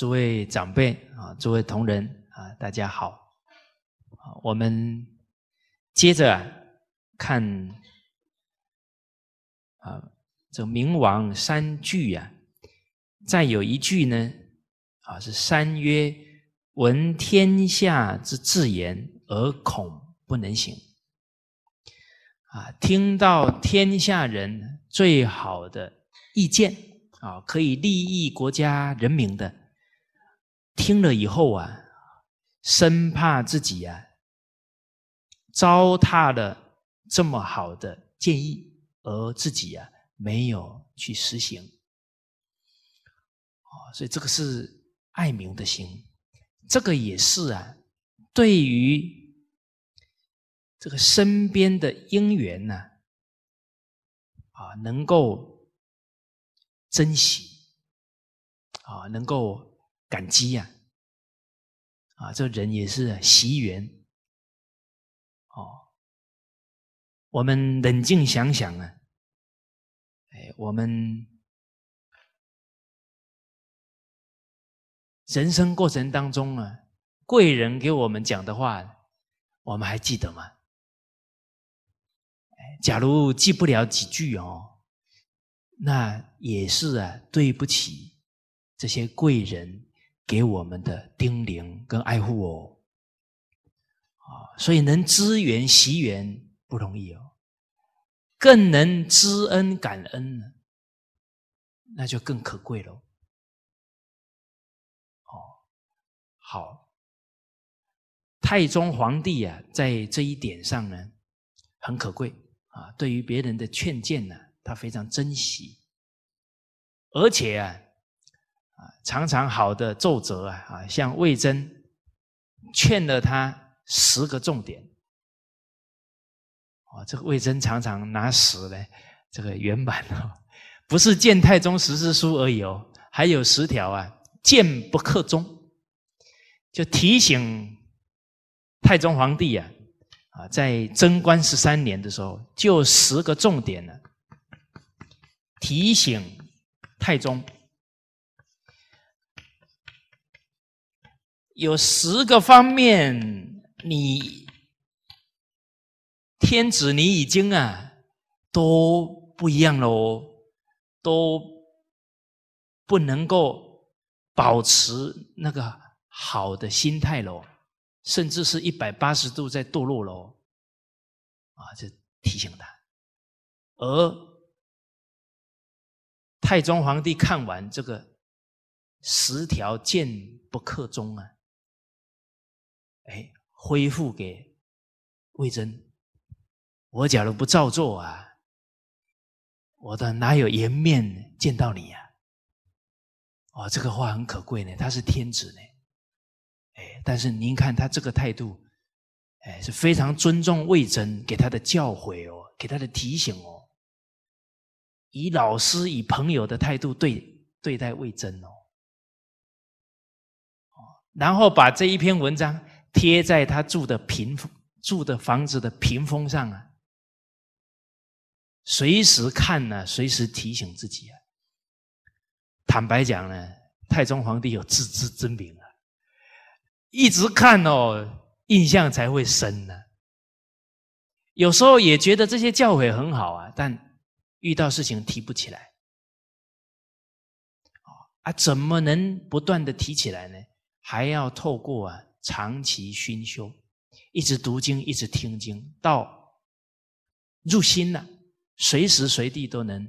诸位长辈啊，诸位同仁啊，大家好。我们接着看啊，这《明王三句》啊，再有一句呢，啊是“三曰闻天下之至言而恐不能行”。啊，听到天下人最好的意见啊，可以利益国家人民的。听了以后啊，生怕自己啊糟蹋了这么好的建议，而自己啊没有去实行。啊，所以这个是爱民的心，这个也是啊，对于这个身边的姻缘呢，啊，能够珍惜，啊，能够。感激呀！啊，这人也是习缘哦。我们冷静想想啊，哎，我们人生过程当中啊，贵人给我们讲的话，我们还记得吗？哎，假如记不了几句哦，那也是啊，对不起这些贵人。给我们的叮咛跟爱护哦，啊，所以能知缘惜缘不容易哦，更能知恩感恩呢，那就更可贵喽。哦，好，太宗皇帝啊，在这一点上呢，很可贵啊。对于别人的劝谏呢，他非常珍惜，而且啊。常常好的奏折啊啊，像魏征劝了他十个重点。啊，这个魏征常常拿十来这个原版哦，不是《谏太宗十事书》而已哦，还有十条啊，谏不克忠，就提醒太宗皇帝呀啊，在贞观十三年的时候，就十个重点呢，提醒太宗。有十个方面，你天子你已经啊都不一样喽，都不能够保持那个好的心态喽，甚至是一百八十度在堕落喽，啊，这提醒他，而太宗皇帝看完这个十条谏不刻中啊。哎，恢复给魏征。我假如不照做啊，我的哪有颜面见到你呀？哦，这个话很可贵呢，他是天子呢。哎，但是您看他这个态度，哎，是非常尊重魏征给他的教诲哦，给他的提醒哦，以老师、以朋友的态度对对待魏征哦。哦，然后把这一篇文章。贴在他住的屏住的房子的屏风上啊，随时看呢，随时提醒自己啊。坦白讲呢，太宗皇帝有自知之明啊，一直看哦，印象才会深呢。有时候也觉得这些教诲很好啊，但遇到事情提不起来。啊啊，怎么能不断的提起来呢？还要透过啊。长期熏修，一直读经，一直听经，到入心了，随时随地都能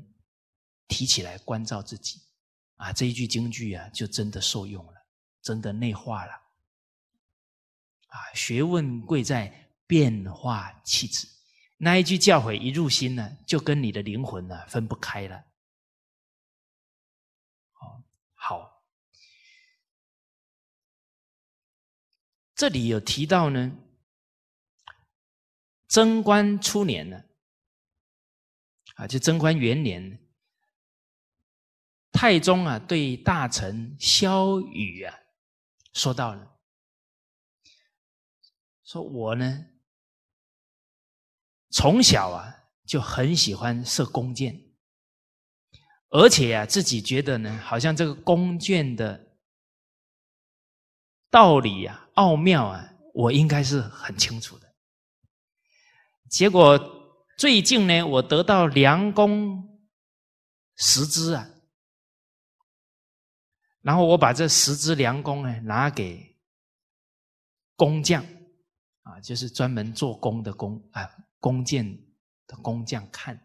提起来关照自己。啊，这一句京剧啊，就真的受用了，真的内化了。啊，学问贵在变化气质，那一句教诲一入心呢，就跟你的灵魂呢分不开了。好，好。这里有提到呢，贞观初年呢，啊，就贞观元年，太宗啊对大臣萧雨啊说到了，说我呢从小啊就很喜欢射弓箭，而且啊自己觉得呢，好像这个弓箭的道理呀。奥妙啊，我应该是很清楚的。结果最近呢，我得到良工十支啊，然后我把这十支良工呢拿给工匠啊，就是专门做工的工啊，弓箭的工匠看。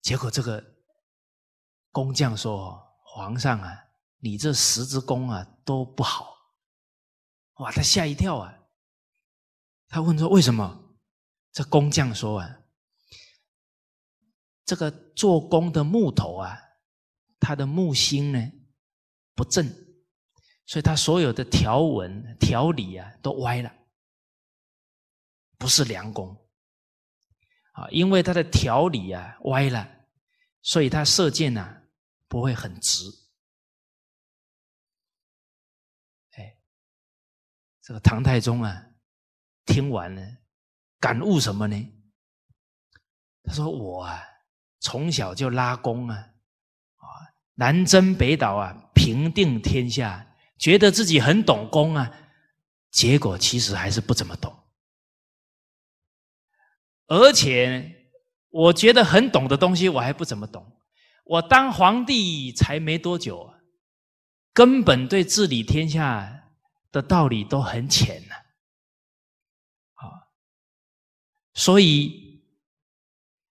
结果这个工匠说：“皇上啊。”你这十只弓啊都不好，哇！他吓一跳啊。他问说：“为什么？”这工匠说：“啊，这个做工的木头啊，它的木星呢不正，所以它所有的条纹条理啊都歪了，不是良工啊。因为它的条理啊歪了，所以它射箭呢不会很直。”这个唐太宗啊，听完了，感悟什么呢？他说：“我啊，从小就拉弓啊，啊，南征北讨啊，平定天下，觉得自己很懂弓啊，结果其实还是不怎么懂。而且，我觉得很懂的东西，我还不怎么懂。我当皇帝才没多久，根本对治理天下。”的道理都很浅呢，啊，所以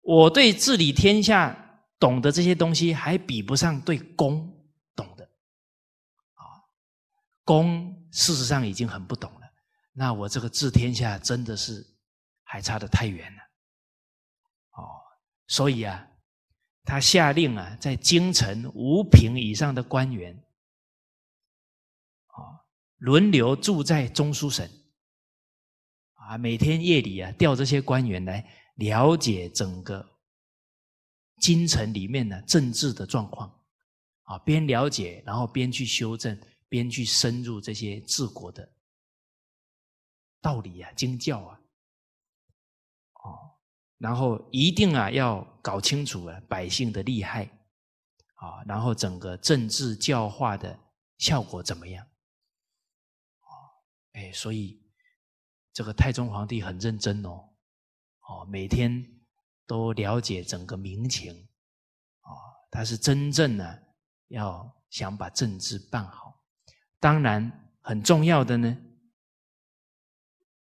我对治理天下懂得这些东西，还比不上对公懂的，啊，公事实上已经很不懂了，那我这个治天下真的是还差得太远了，哦，所以啊，他下令啊，在京城五品以上的官员。轮流住在中书省，啊，每天夜里啊，调这些官员来了解整个京城里面的政治的状况，啊，边了解，然后边去修正，边去深入这些治国的道理啊，经教啊，哦，然后一定啊，要搞清楚啊，百姓的利害，啊，然后整个政治教化的效果怎么样？哎，所以这个太宗皇帝很认真哦，哦，每天都了解整个民情，哦，他是真正呢要想把政治办好。当然很重要的呢，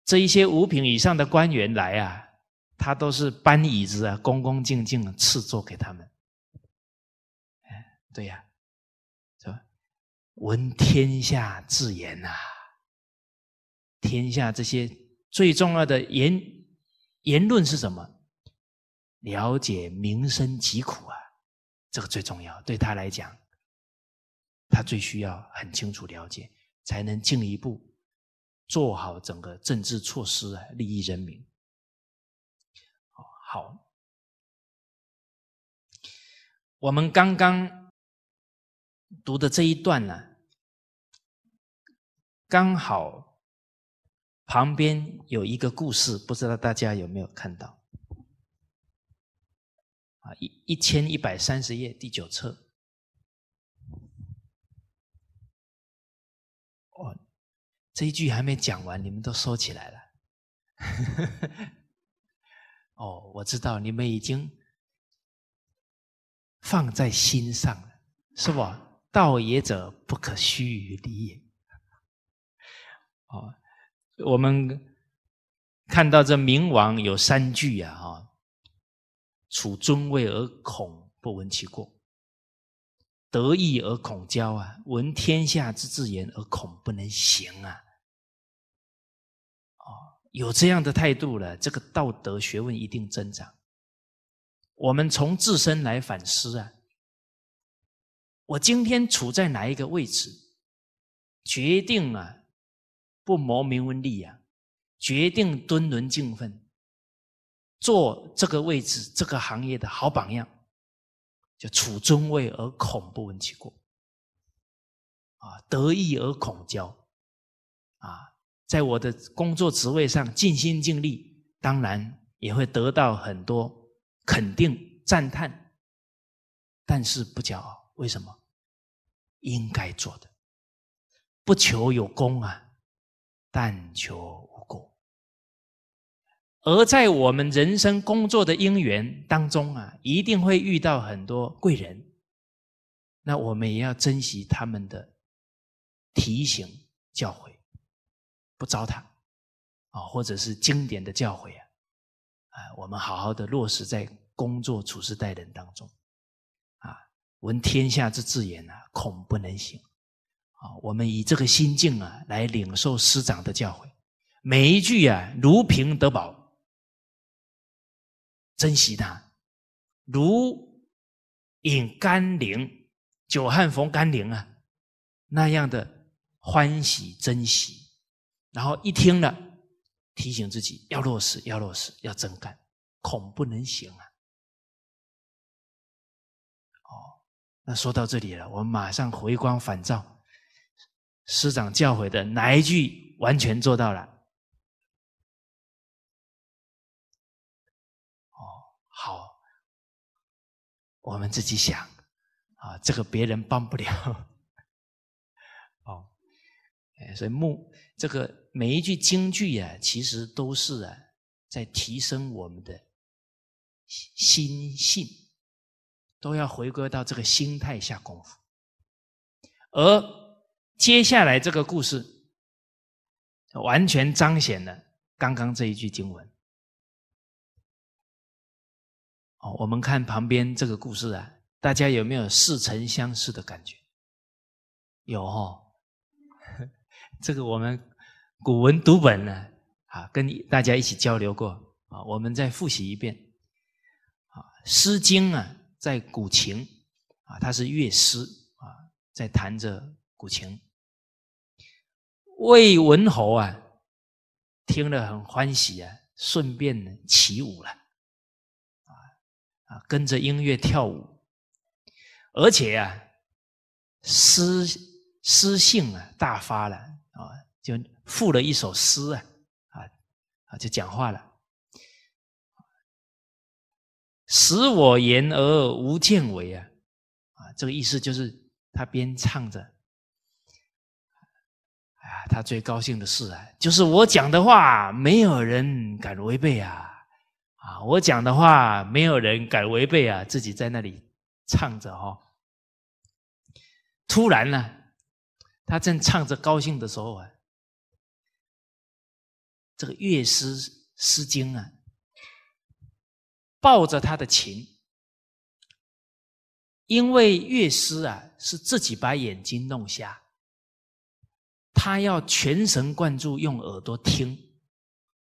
这一些五品以上的官员来啊，他都是搬椅子啊，恭恭敬敬的赐座给他们。哎，对呀，是吧？闻天下之言呐。天下这些最重要的言言论是什么？了解民生疾苦啊，这个最重要。对他来讲，他最需要很清楚了解，才能进一步做好整个政治措施啊，利益人民。好，我们刚刚读的这一段呢，刚好。旁边有一个故事，不知道大家有没有看到？啊，一一千一百三十页第九册。哦，这一句还没讲完，你们都收起来了。哦，我知道你们已经放在心上了，是吧？道也者，不可虚于离也。哦。我们看到这明王有三句呀，啊，处尊位而恐不闻其过，得意而恐骄啊，闻天下之至言而恐不能行啊，有这样的态度了，这个道德学问一定增长。我们从自身来反思啊，我今天处在哪一个位置，决定了。不谋名闻利呀，决定敦伦敬分，做这个位置这个行业的好榜样，就处尊位而恐不闻其过，啊，得意而恐骄，啊，在我的工作职位上尽心尽力，当然也会得到很多肯定赞叹，但是不骄傲，为什么？应该做的，不求有功啊。但求无过。而在我们人生工作的因缘当中啊，一定会遇到很多贵人，那我们也要珍惜他们的提醒教诲，不糟蹋啊，或者是经典的教诲啊，啊，我们好好的落实在工作处事待人当中啊。闻天下之至言啊，恐不能行。啊，我们以这个心境啊来领受师长的教诲，每一句啊如平得宝，珍惜它；如饮甘霖，久旱逢甘霖啊，那样的欢喜珍惜。然后一听了，提醒自己要落实，要落实，要真干，恐不能行啊。哦，那说到这里了，我们马上回光返照。师长教诲的哪一句完全做到了？哦，好，我们自己想啊，这个别人帮不了。哦，所以木这个每一句京剧啊，其实都是啊，在提升我们的心性，都要回归到这个心态下功夫，而。接下来这个故事，完全彰显了刚刚这一句经文。哦，我们看旁边这个故事啊，大家有没有似曾相识的感觉？有哦，这个我们古文读本呢，啊，跟大家一起交流过啊，我们再复习一遍。啊，《诗经》啊，在古琴，啊，它是乐师啊，在弹着古琴。魏文侯啊，听了很欢喜啊，顺便起舞了，啊啊，跟着音乐跳舞，而且啊，诗诗兴啊大发了啊，就赋了一首诗啊啊啊，就讲话了，使我言而无见为啊啊，这个意思就是他边唱着。他最高兴的事啊，就是我讲的话没有人敢违背啊！啊，我讲的话没有人敢违背啊！自己在那里唱着哈，突然呢，他正唱着高兴的时候啊，这个乐师诗经啊，抱着他的琴，因为乐师啊是自己把眼睛弄瞎。他要全神贯注用耳朵听，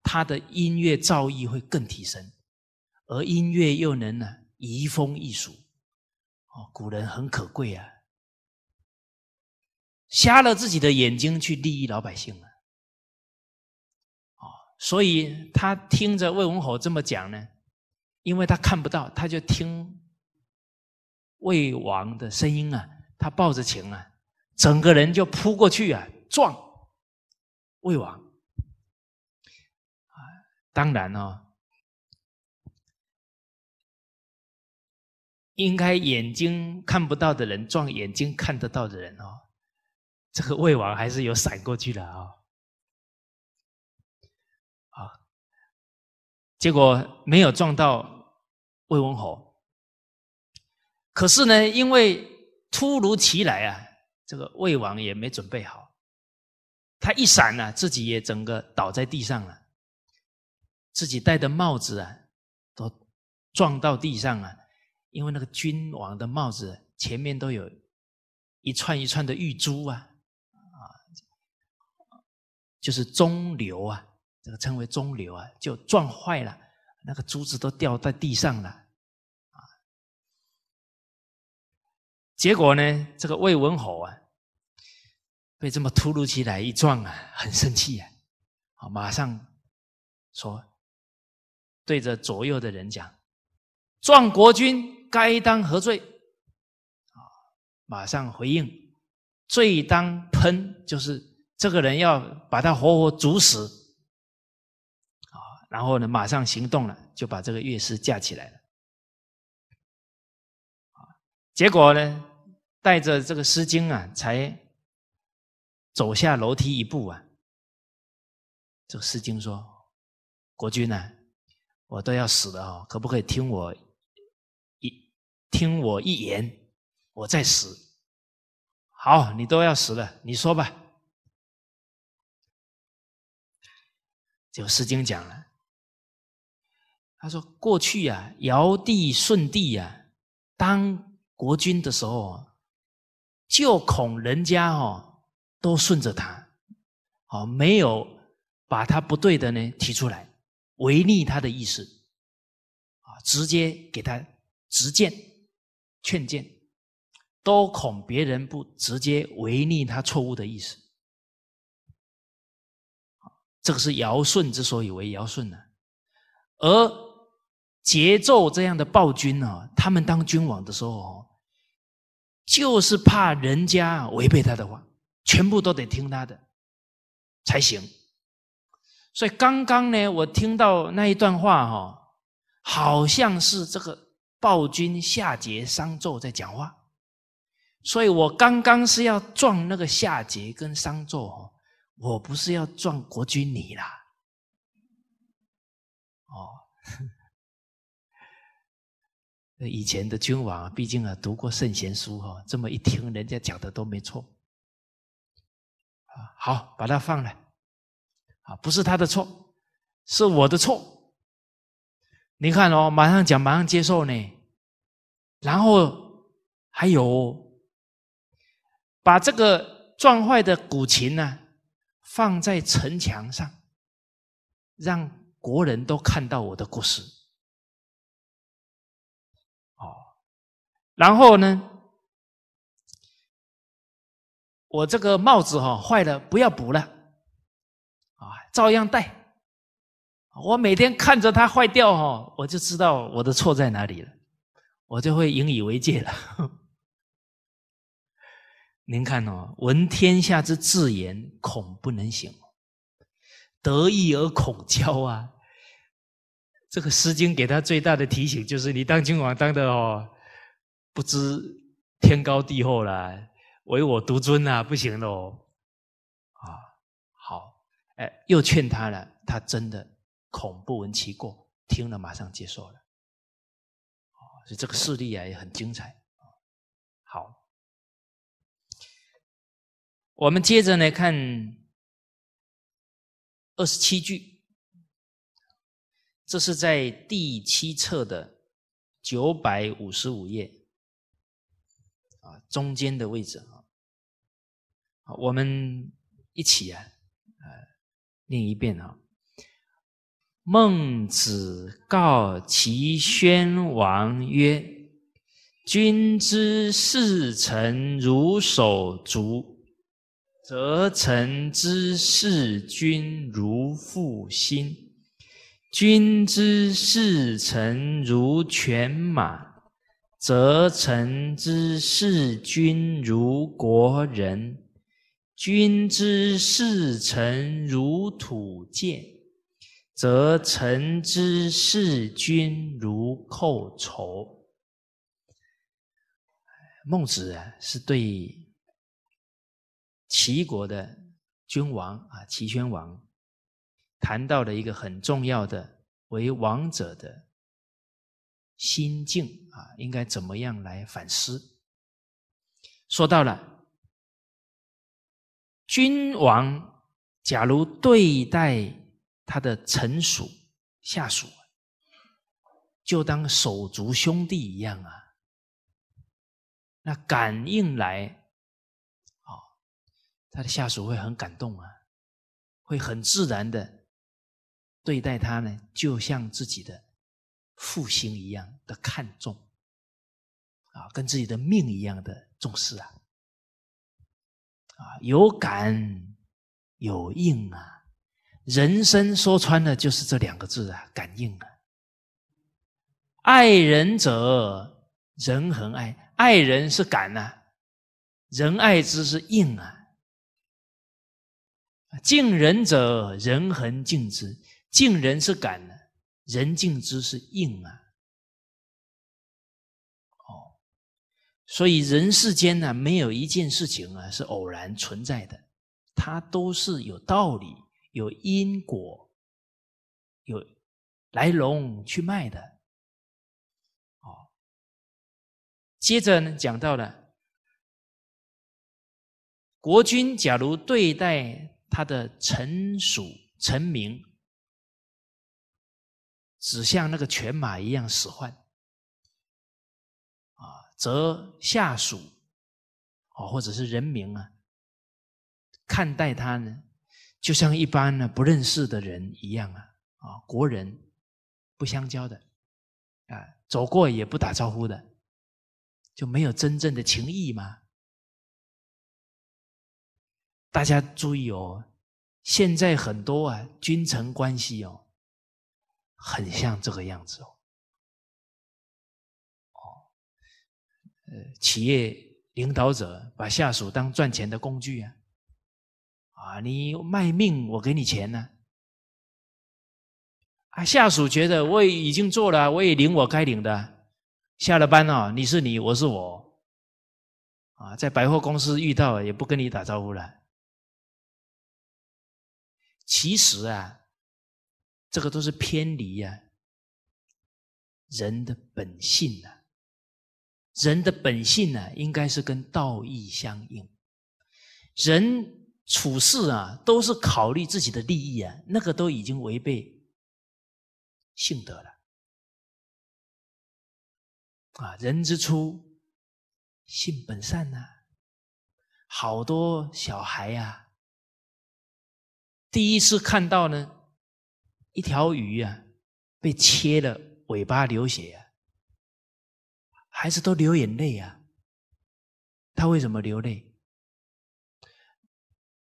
他的音乐造诣会更提升，而音乐又能呢移风易俗，哦，古人很可贵啊，瞎了自己的眼睛去利益老百姓了，哦，所以他听着魏文侯这么讲呢，因为他看不到，他就听魏王的声音啊，他抱着琴啊，整个人就扑过去啊。撞魏王啊！当然哦，应该眼睛看不到的人撞眼睛看得到的人哦。这个魏王还是有闪过去的啊！啊，结果没有撞到魏文侯。可是呢，因为突如其来啊，这个魏王也没准备好。他一闪啊，自己也整个倒在地上了，自己戴的帽子啊，都撞到地上了，因为那个君王的帽子前面都有一串一串的玉珠啊，啊，就是中流啊，这个称为中流啊，就撞坏了，那个珠子都掉在地上了，啊，结果呢，这个魏文侯啊。被这么突如其来一撞啊，很生气啊！马上说，对着左右的人讲：“撞国君该当何罪？”啊，马上回应：“罪当喷，就是这个人要把他活活煮死。”啊，然后呢，马上行动了，就把这个乐师架起来了。结果呢，带着这个诗经》啊，才。走下楼梯一步啊！这诗经说：“国君呢，我都要死了哦，可不可以听我一听我一言，我再死？好，你都要死了，你说吧。”就诗经讲了，他说：“过去呀，尧帝、舜帝呀，当国君的时候，就恐人家哦。”都顺着他，啊，没有把他不对的呢提出来，违逆他的意思，啊，直接给他直谏、劝谏，都恐别人不直接违逆他错误的意思。这个是尧舜之所以为尧舜呢，而桀纣这样的暴君啊，他们当君王的时候，就是怕人家违背他的话。全部都得听他的才行，所以刚刚呢，我听到那一段话哈，好像是这个暴君夏桀、商纣在讲话，所以我刚刚是要撞那个夏桀跟商纣，我不是要撞国君你啦，哦，以前的君王毕竟啊读过圣贤书哈，这么一听人家讲的都没错。好，把他放了，啊，不是他的错，是我的错。你看哦，马上讲，马上接受呢。然后还有，把这个撞坏的古琴呢，放在城墙上，让国人都看到我的故事。哦，然后呢？我这个帽子哈坏了，不要补了，啊，照样戴。我每天看着它坏掉哈，我就知道我的错在哪里了，我就会引以为戒了。您看哦，闻天下之至言，恐不能行；得意而恐骄啊。这个《诗经》给他最大的提醒就是：你当今王当的哦，不知天高地厚了。唯我独尊啊，不行喽！啊，好，哎，又劝他了，他真的恐不闻其过，听了马上接受了。所以这个事例啊也很精彩。好，我们接着来看二十七句，这是在第七册的九百五十五页，啊，中间的位置。我们一起啊，呃，念一遍啊。孟子告齐宣王曰：“君之视臣如手足，则臣之视君如腹心；君之视臣如犬马，则臣之视君如国人。”君之视臣如土见，则臣之视君如寇仇。孟子啊，是对齐国的君王啊，齐宣王，谈到了一个很重要的为王者的心境啊，应该怎么样来反思。说到了。君王假如对待他的臣属下属，就当手足兄弟一样啊，那感应来，哦，他的下属会很感动啊，会很自然的对待他呢，就像自己的父亲一样的看重，啊，跟自己的命一样的重视啊。啊，有感有应啊！人生说穿了就是这两个字啊，感应啊。爱人者，人恒爱；爱人是感啊，人爱之是应啊。敬人者，人恒敬之；敬人是感呢，人敬之是应啊。所以，人世间呢，没有一件事情啊是偶然存在的，它都是有道理、有因果、有来龙去脉的。哦，接着呢，讲到了国君，假如对待他的臣属、臣民，只像那个犬马一样使唤。则下属，哦，或者是人民啊，看待他呢，就像一般的不认识的人一样啊，啊，国人不相交的，啊，走过也不打招呼的，就没有真正的情谊吗？大家注意哦，现在很多啊，君臣关系哦，很像这个样子哦。企业领导者把下属当赚钱的工具啊！啊，你卖命我给你钱呢！啊，下属觉得我也已经做了，我也领我该领的。下了班哦，你是你，我是我。啊，在百货公司遇到也不跟你打招呼了。其实啊，这个都是偏离呀人的本性啊。人的本性呢，应该是跟道义相应。人处事啊，都是考虑自己的利益啊，那个都已经违背性德了。啊，人之初，性本善呐。好多小孩呀，第一次看到呢，一条鱼啊，被切了尾巴流血啊。孩子都流眼泪啊！他为什么流泪？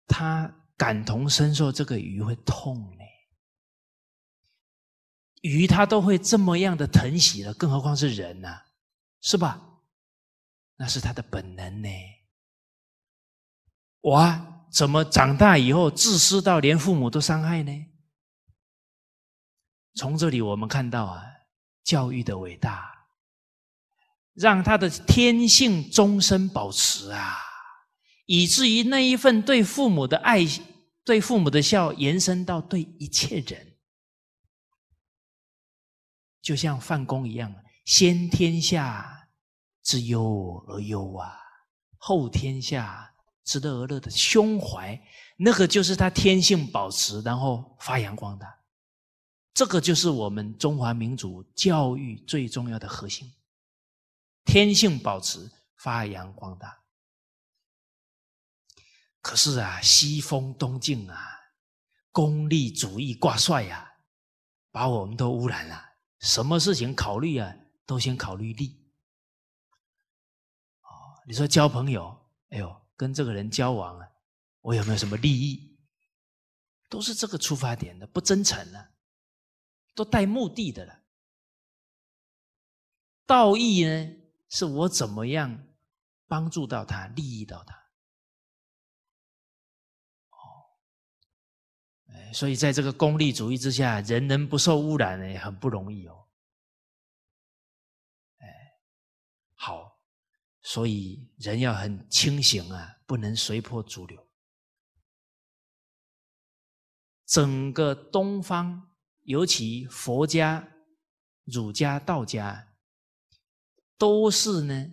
他感同身受，这个鱼会痛呢？鱼它都会这么样的疼惜了，更何况是人呢？是吧？那是他的本能呢。我怎么长大以后自私到连父母都伤害呢？从这里我们看到啊，教育的伟大。让他的天性终身保持啊，以至于那一份对父母的爱、对父母的孝，延伸到对一切人，就像范公一样，先天下之忧而忧啊，后天下之乐而乐的胸怀，那个就是他天性保持，然后发扬光大。这个就是我们中华民族教育最重要的核心。天性保持发扬光大，可是啊，西风东进啊，功利主义挂帅呀，把我们都污染了。什么事情考虑啊，都先考虑利。哦，你说交朋友，哎呦，跟这个人交往啊，我有没有什么利益？都是这个出发点的，不真诚了，都带目的的了。道义呢？是我怎么样帮助到他，利益到他？哦，哎，所以在这个功利主义之下，人人不受污染也很不容易哦。哎，好，所以人要很清醒啊，不能随波逐流。整个东方，尤其佛家、儒家、道家。都是呢，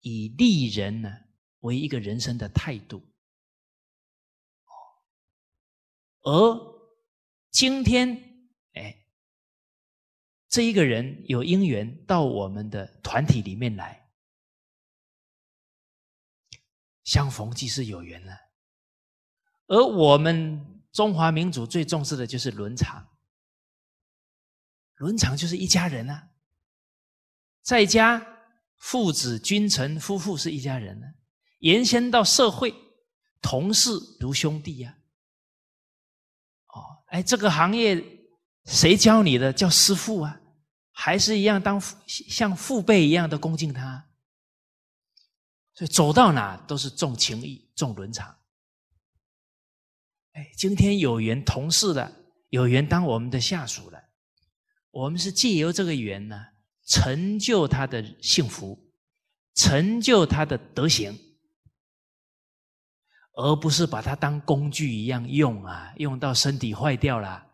以利人呢为一个人生的态度，而今天哎，这一个人有因缘到我们的团体里面来，相逢即是有缘了。而我们中华民族最重视的就是伦常，伦常就是一家人啊。在家，父子、君臣、夫妇是一家人呢。延伸到社会，同事如兄弟呀。哦，哎，这个行业谁教你的？叫师傅啊，还是一样当像父辈一样的恭敬他？所以走到哪都是重情义、重伦常。哎，今天有缘同事了，有缘当我们的下属了，我们是借由这个缘呢。成就他的幸福，成就他的德行，而不是把它当工具一样用啊！用到身体坏掉了，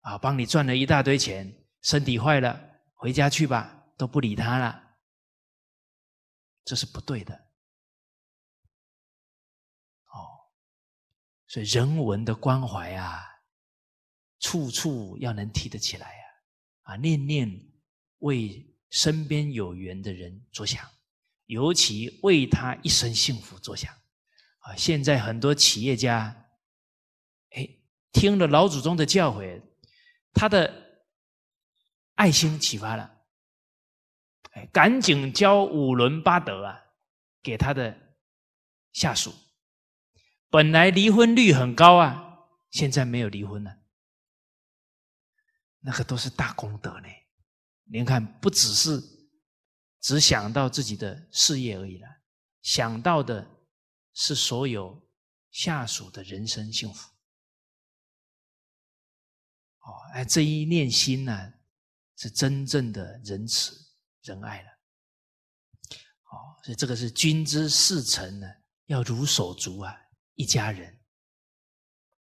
啊，帮你赚了一大堆钱，身体坏了，回家去吧，都不理他了，这是不对的。哦，所以人文的关怀啊，处处要能提得起来。啊，念念为身边有缘的人着想，尤其为他一生幸福着想。啊，现在很多企业家，哎，听了老祖宗的教诲，他的爱心启发了，哎，赶紧教五伦八德啊，给他的下属。本来离婚率很高啊，现在没有离婚了。那个都是大功德呢。您看，不只是只想到自己的事业而已了，想到的是所有下属的人生幸福。哦，哎，这一念心呢，是真正的仁慈仁爱了。哦，所以这个是君之事臣呢，要如手足啊，一家人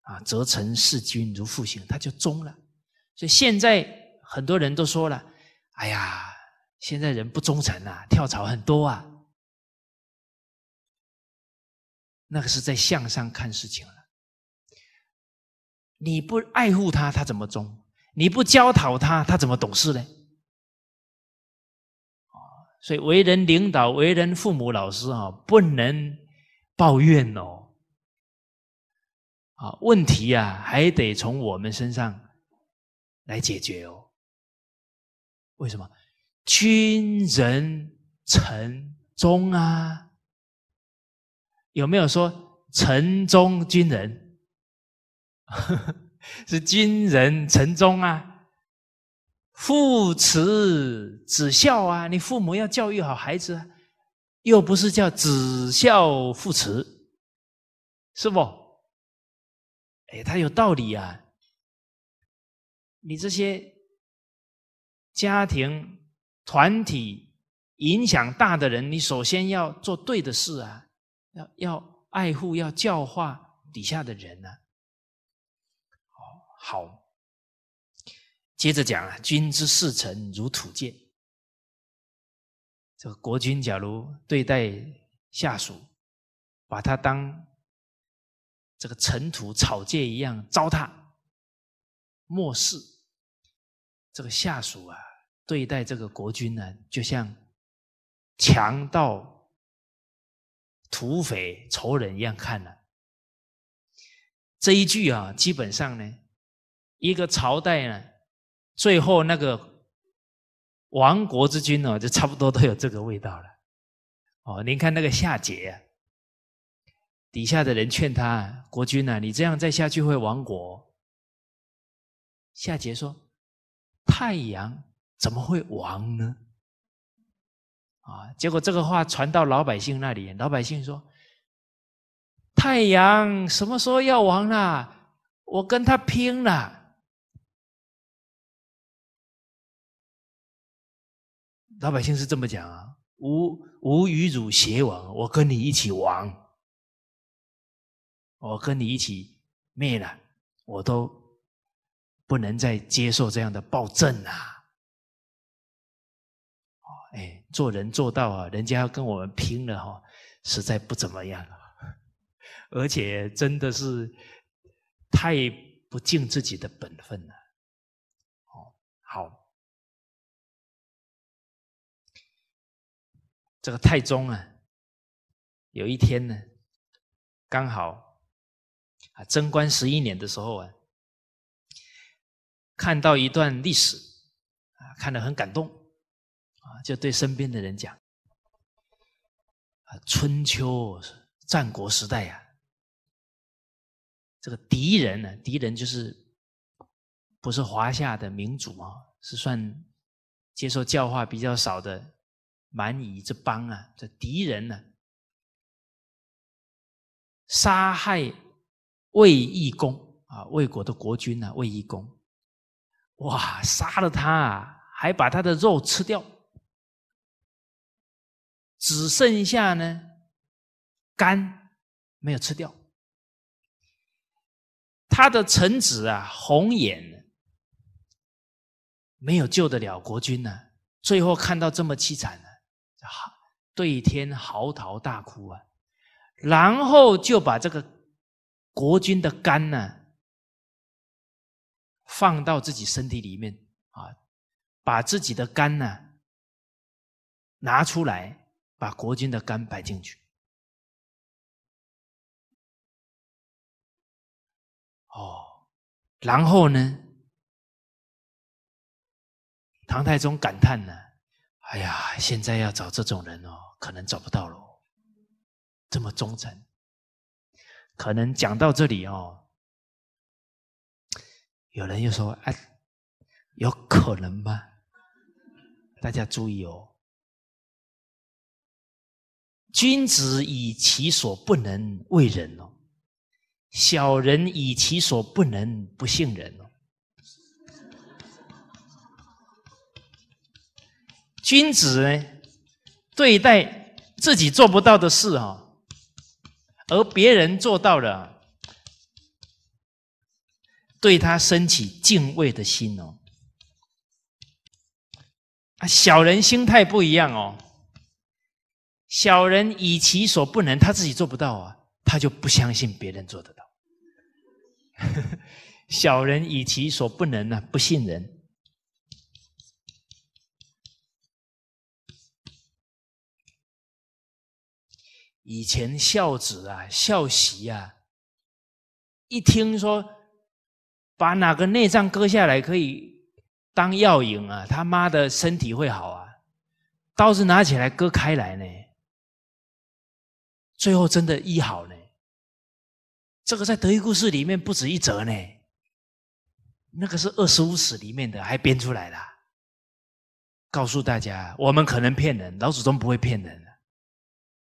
啊，则臣事君如父兄，他就忠了。所以现在很多人都说了：“哎呀，现在人不忠诚啊，跳槽很多啊。”那个是在向上看事情了。你不爱护他，他怎么忠？你不教导他，他怎么懂事呢？所以为人领导、为人父母、老师啊，不能抱怨哦。啊，问题呀，还得从我们身上。来解决哦？为什么军人臣忠啊？有没有说臣忠军人？是军人臣忠啊？父慈子孝啊？你父母要教育好孩子，啊，又不是叫子孝父慈，是不？哎，他有道理啊。你这些家庭团体影响大的人，你首先要做对的事啊，要要爱护，要教化底下的人呢。哦，好，接着讲啊，君之视臣如土芥，这个国君假如对待下属，把他当这个尘土草芥一样糟蹋、漠视。这个下属啊，对待这个国君呢，就像强盗、土匪、仇人一样看了。这一句啊，基本上呢，一个朝代呢，最后那个亡国之君呢，就差不多都有这个味道了。哦，您看那个夏桀，底下的人劝他国君呢，你这样再下去会亡国。夏桀说。太阳怎么会亡呢？啊！结果这个话传到老百姓那里，老百姓说：“太阳什么时候要亡了？我跟他拼了！”老百姓是这么讲啊：“吾吾与汝偕亡，我跟你一起亡，我跟你一起灭了，我都。”不能再接受这样的暴政啊！哦，哎，做人做到啊，人家要跟我们拼了哈，实在不怎么样，啊，而且真的是太不尽自己的本分了。哦，好，这个太宗啊，有一天呢，刚好啊，贞观十一年的时候啊。看到一段历史啊，看得很感动啊，就对身边的人讲啊，春秋战国时代呀，这个敌人呢，敌人就是不是华夏的民族啊，是算接受教化比较少的蛮夷之邦啊，这敌人呢，杀害魏义公啊，魏国的国君呢，魏义公。哇！杀了他，还把他的肉吃掉，只剩下呢肝没有吃掉。他的臣子啊，红眼没有救得了国君呢。最后看到这么凄惨呢，对天嚎啕大哭啊，然后就把这个国君的肝呢。放到自己身体里面啊，把自己的肝呢拿出来，把国君的肝摆进去。哦，然后呢，唐太宗感叹呢：“哎呀，现在要找这种人哦，可能找不到了，这么忠诚。可能讲到这里哦。”有人又说：“哎，有可能吗？”大家注意哦，君子以其所不能为人哦，小人以其所不能不信人哦。君子呢，对待自己做不到的事哦，而别人做到了。对他升起敬畏的心哦，啊，小人心态不一样哦。小人以其所不能，他自己做不到啊，他就不相信别人做得到。小人以其所不能呢，不信人。以前孝子啊，孝媳啊，一听说。把哪个内脏割下来可以当药引啊？他妈的身体会好啊？刀子拿起来割开来呢，最后真的医好呢？这个在德育故事里面不止一则呢。那个是二十五史里面的，还编出来的。告诉大家，我们可能骗人，老祖宗不会骗人，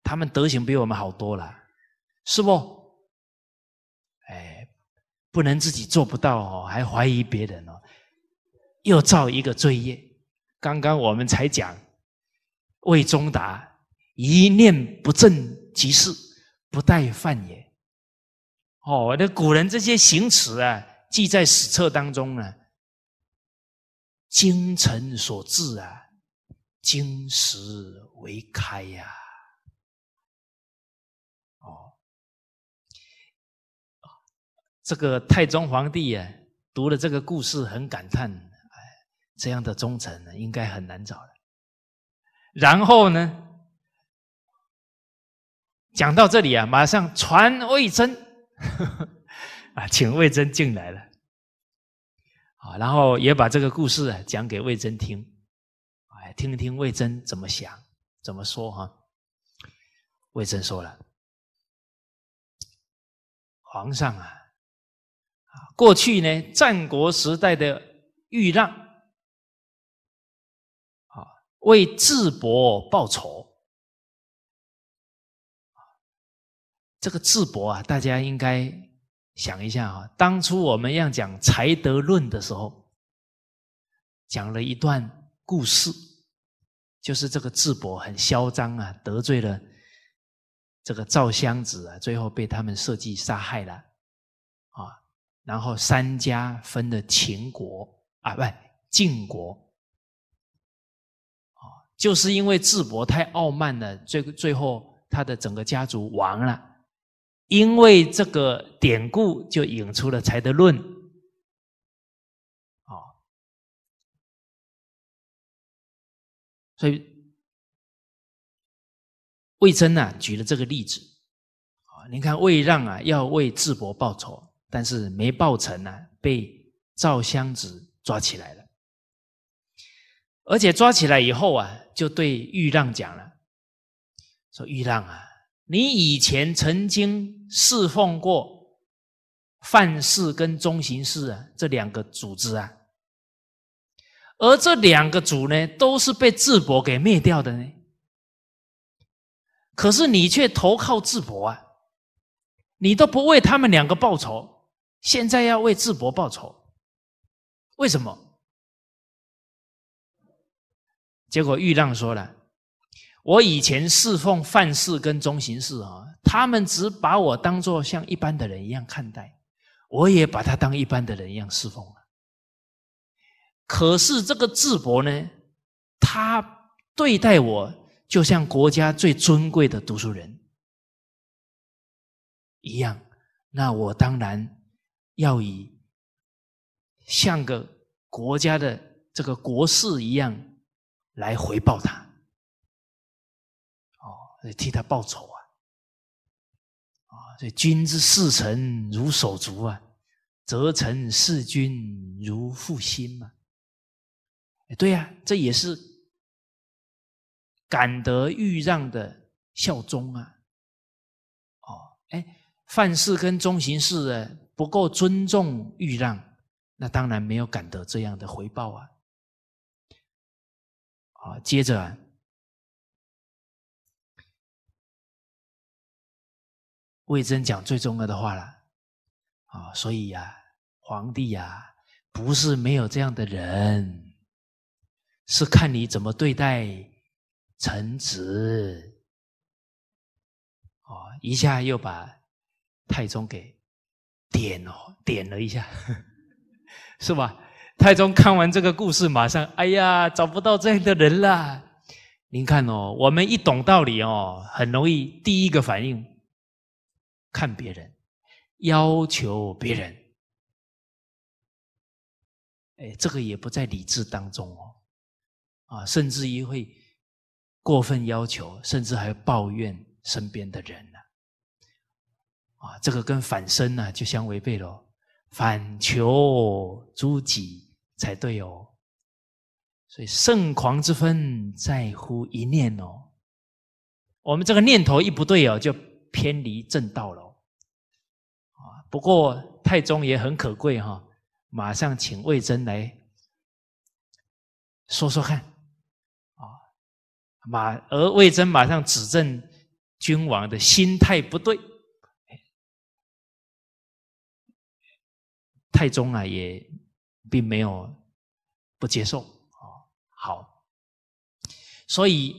他们德行比我们好多了，是不？不能自己做不到哦，还怀疑别人哦，又造一个罪业。刚刚我们才讲魏忠达一念不正即是，不待犯也。哦，那古人这些行词啊，记在史册当中呢，精诚所至啊，金石为开呀。这个太宗皇帝呀，读了这个故事很感叹，哎，这样的忠臣呢，应该很难找了。然后呢，讲到这里啊，马上传魏征 啊，请魏征进来了。好，然后也把这个故事讲给魏征听，哎，听听魏征怎么想、怎么说哈。魏征说了：“皇上啊。”过去呢，战国时代的豫让，啊，为智伯报仇。这个智伯啊，大家应该想一下啊，当初我们要讲才德论的时候，讲了一段故事，就是这个智伯很嚣张啊，得罪了这个赵襄子啊，最后被他们设计杀害了。然后三家分的秦国啊，不晋国啊，就是因为智伯太傲慢了，最最后他的整个家族亡了。因为这个典故就引出了《才德论》啊，所以魏征呢举了这个例子啊，你看魏让啊要为智伯报仇。但是没报成呢，被赵襄子抓起来了，而且抓起来以后啊，就对豫让讲了，说豫让啊，你以前曾经侍奉过范氏跟中行氏啊这两个组织啊，而这两个组呢，都是被智伯给灭掉的呢，可是你却投靠智伯啊，你都不为他们两个报仇。现在要为智伯报仇，为什么？结果豫让说了：“我以前侍奉范氏跟中行氏啊，他们只把我当做像一般的人一样看待，我也把他当一般的人一样侍奉了。可是这个智伯呢，他对待我就像国家最尊贵的读书人一样，那我当然。”要以像个国家的这个国事一样来回报他，哦，替他报仇啊！啊，这君之事臣如手足啊，则臣事君如父心嘛。对呀，这也是敢得欲让的效忠啊！哦，哎，范式跟中行氏的。不够尊重、豫让，那当然没有敢得这样的回报啊！啊，接着魏征讲最重要的话了啊，所以呀，皇帝呀，不是没有这样的人，是看你怎么对待臣子。哦，一下又把太宗给。点哦，点了一下，是吧？太宗看完这个故事，马上，哎呀，找不到这样的人啦！您看哦，我们一懂道理哦，很容易第一个反应看别人，要求别人。哎，这个也不在理智当中哦，啊，甚至于会过分要求，甚至还抱怨身边的人。啊，这个跟反身呢就相违背了，反求诸己才对哦。所以圣狂之分在乎一念哦。我们这个念头一不对哦，就偏离正道了。啊，不过太宗也很可贵哈，马上请魏征来说说看。啊，马而魏征马上指正君王的心态不对。太宗啊，也并没有不接受啊，好，所以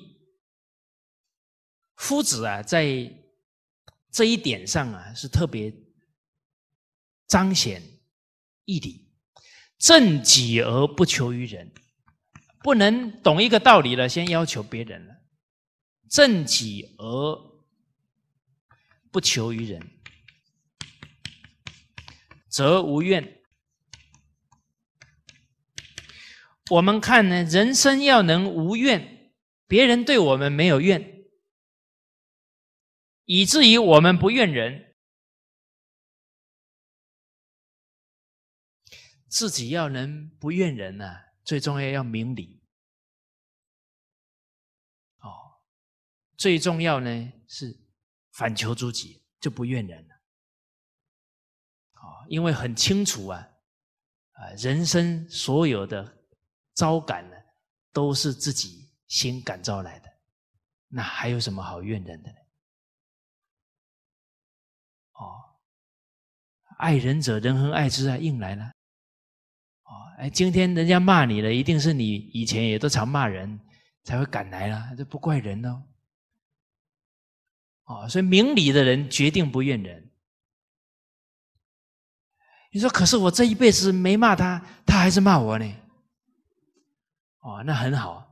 夫子啊，在这一点上啊，是特别彰显义理，正己而不求于人，不能懂一个道理了，先要求别人了，正己而不求于人。则无怨。我们看呢，人生要能无怨，别人对我们没有怨，以至于我们不怨人。自己要能不怨人呢，最重要要明理。哦，最重要呢是反求诸己，就不怨人了。因为很清楚啊，啊，人生所有的招感呢，都是自己心感召来的，那还有什么好怨人的呢？哦，爱人者人恒爱之啊，硬来了。哦，哎，今天人家骂你了，一定是你以前也都常骂人，才会敢来啦，这不怪人哦。哦，所以明理的人决定不怨人。你说：“可是我这一辈子没骂他，他还是骂我呢。”哦，那很好。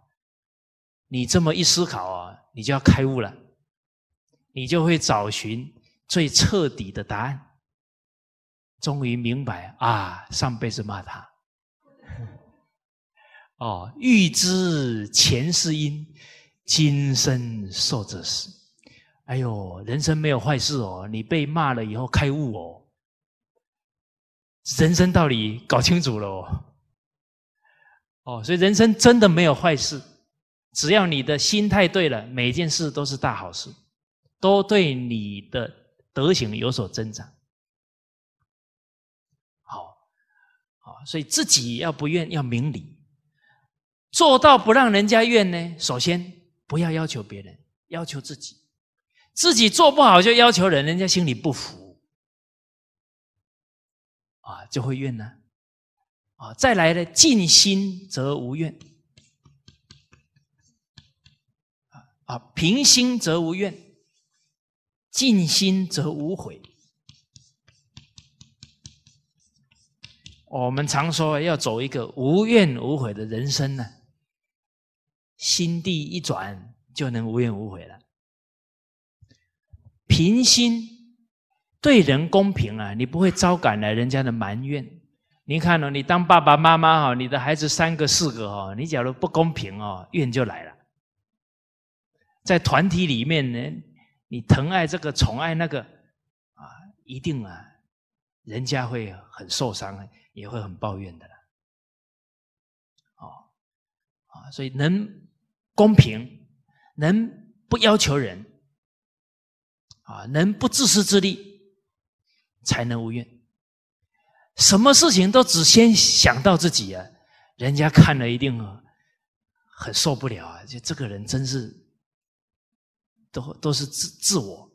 你这么一思考啊，你就要开悟了，你就会找寻最彻底的答案，终于明白啊，上辈子骂他。哦，欲知前世因，今生受者是。哎呦，人生没有坏事哦，你被骂了以后开悟哦。人生道理搞清楚了哦，哦，所以人生真的没有坏事，只要你的心态对了，每件事都是大好事，都对你的德行有所增长。好，好，所以自己要不怨，要明理，做到不让人家怨呢。首先，不要要求别人，要求自己，自己做不好就要求人，人家心里不服。啊，就会怨呢。啊，再来呢，尽心则无怨，啊平心则无怨，尽心则无悔。我们常说要走一个无怨无悔的人生呢，心地一转就能无怨无悔了。平心。对人公平啊，你不会招感来人家的埋怨。你看哦，你当爸爸妈妈哈，你的孩子三个四个哦，你假如不公平哦，怨就来了。在团体里面呢，你疼爱这个，宠爱那个，啊，一定啊，人家会很受伤，也会很抱怨的。啦。哦，啊，所以能公平，能不要求人，啊，能不自私自利。才能无怨，什么事情都只先想到自己啊，人家看了一定很受不了啊！就这个人真是都都是自自我，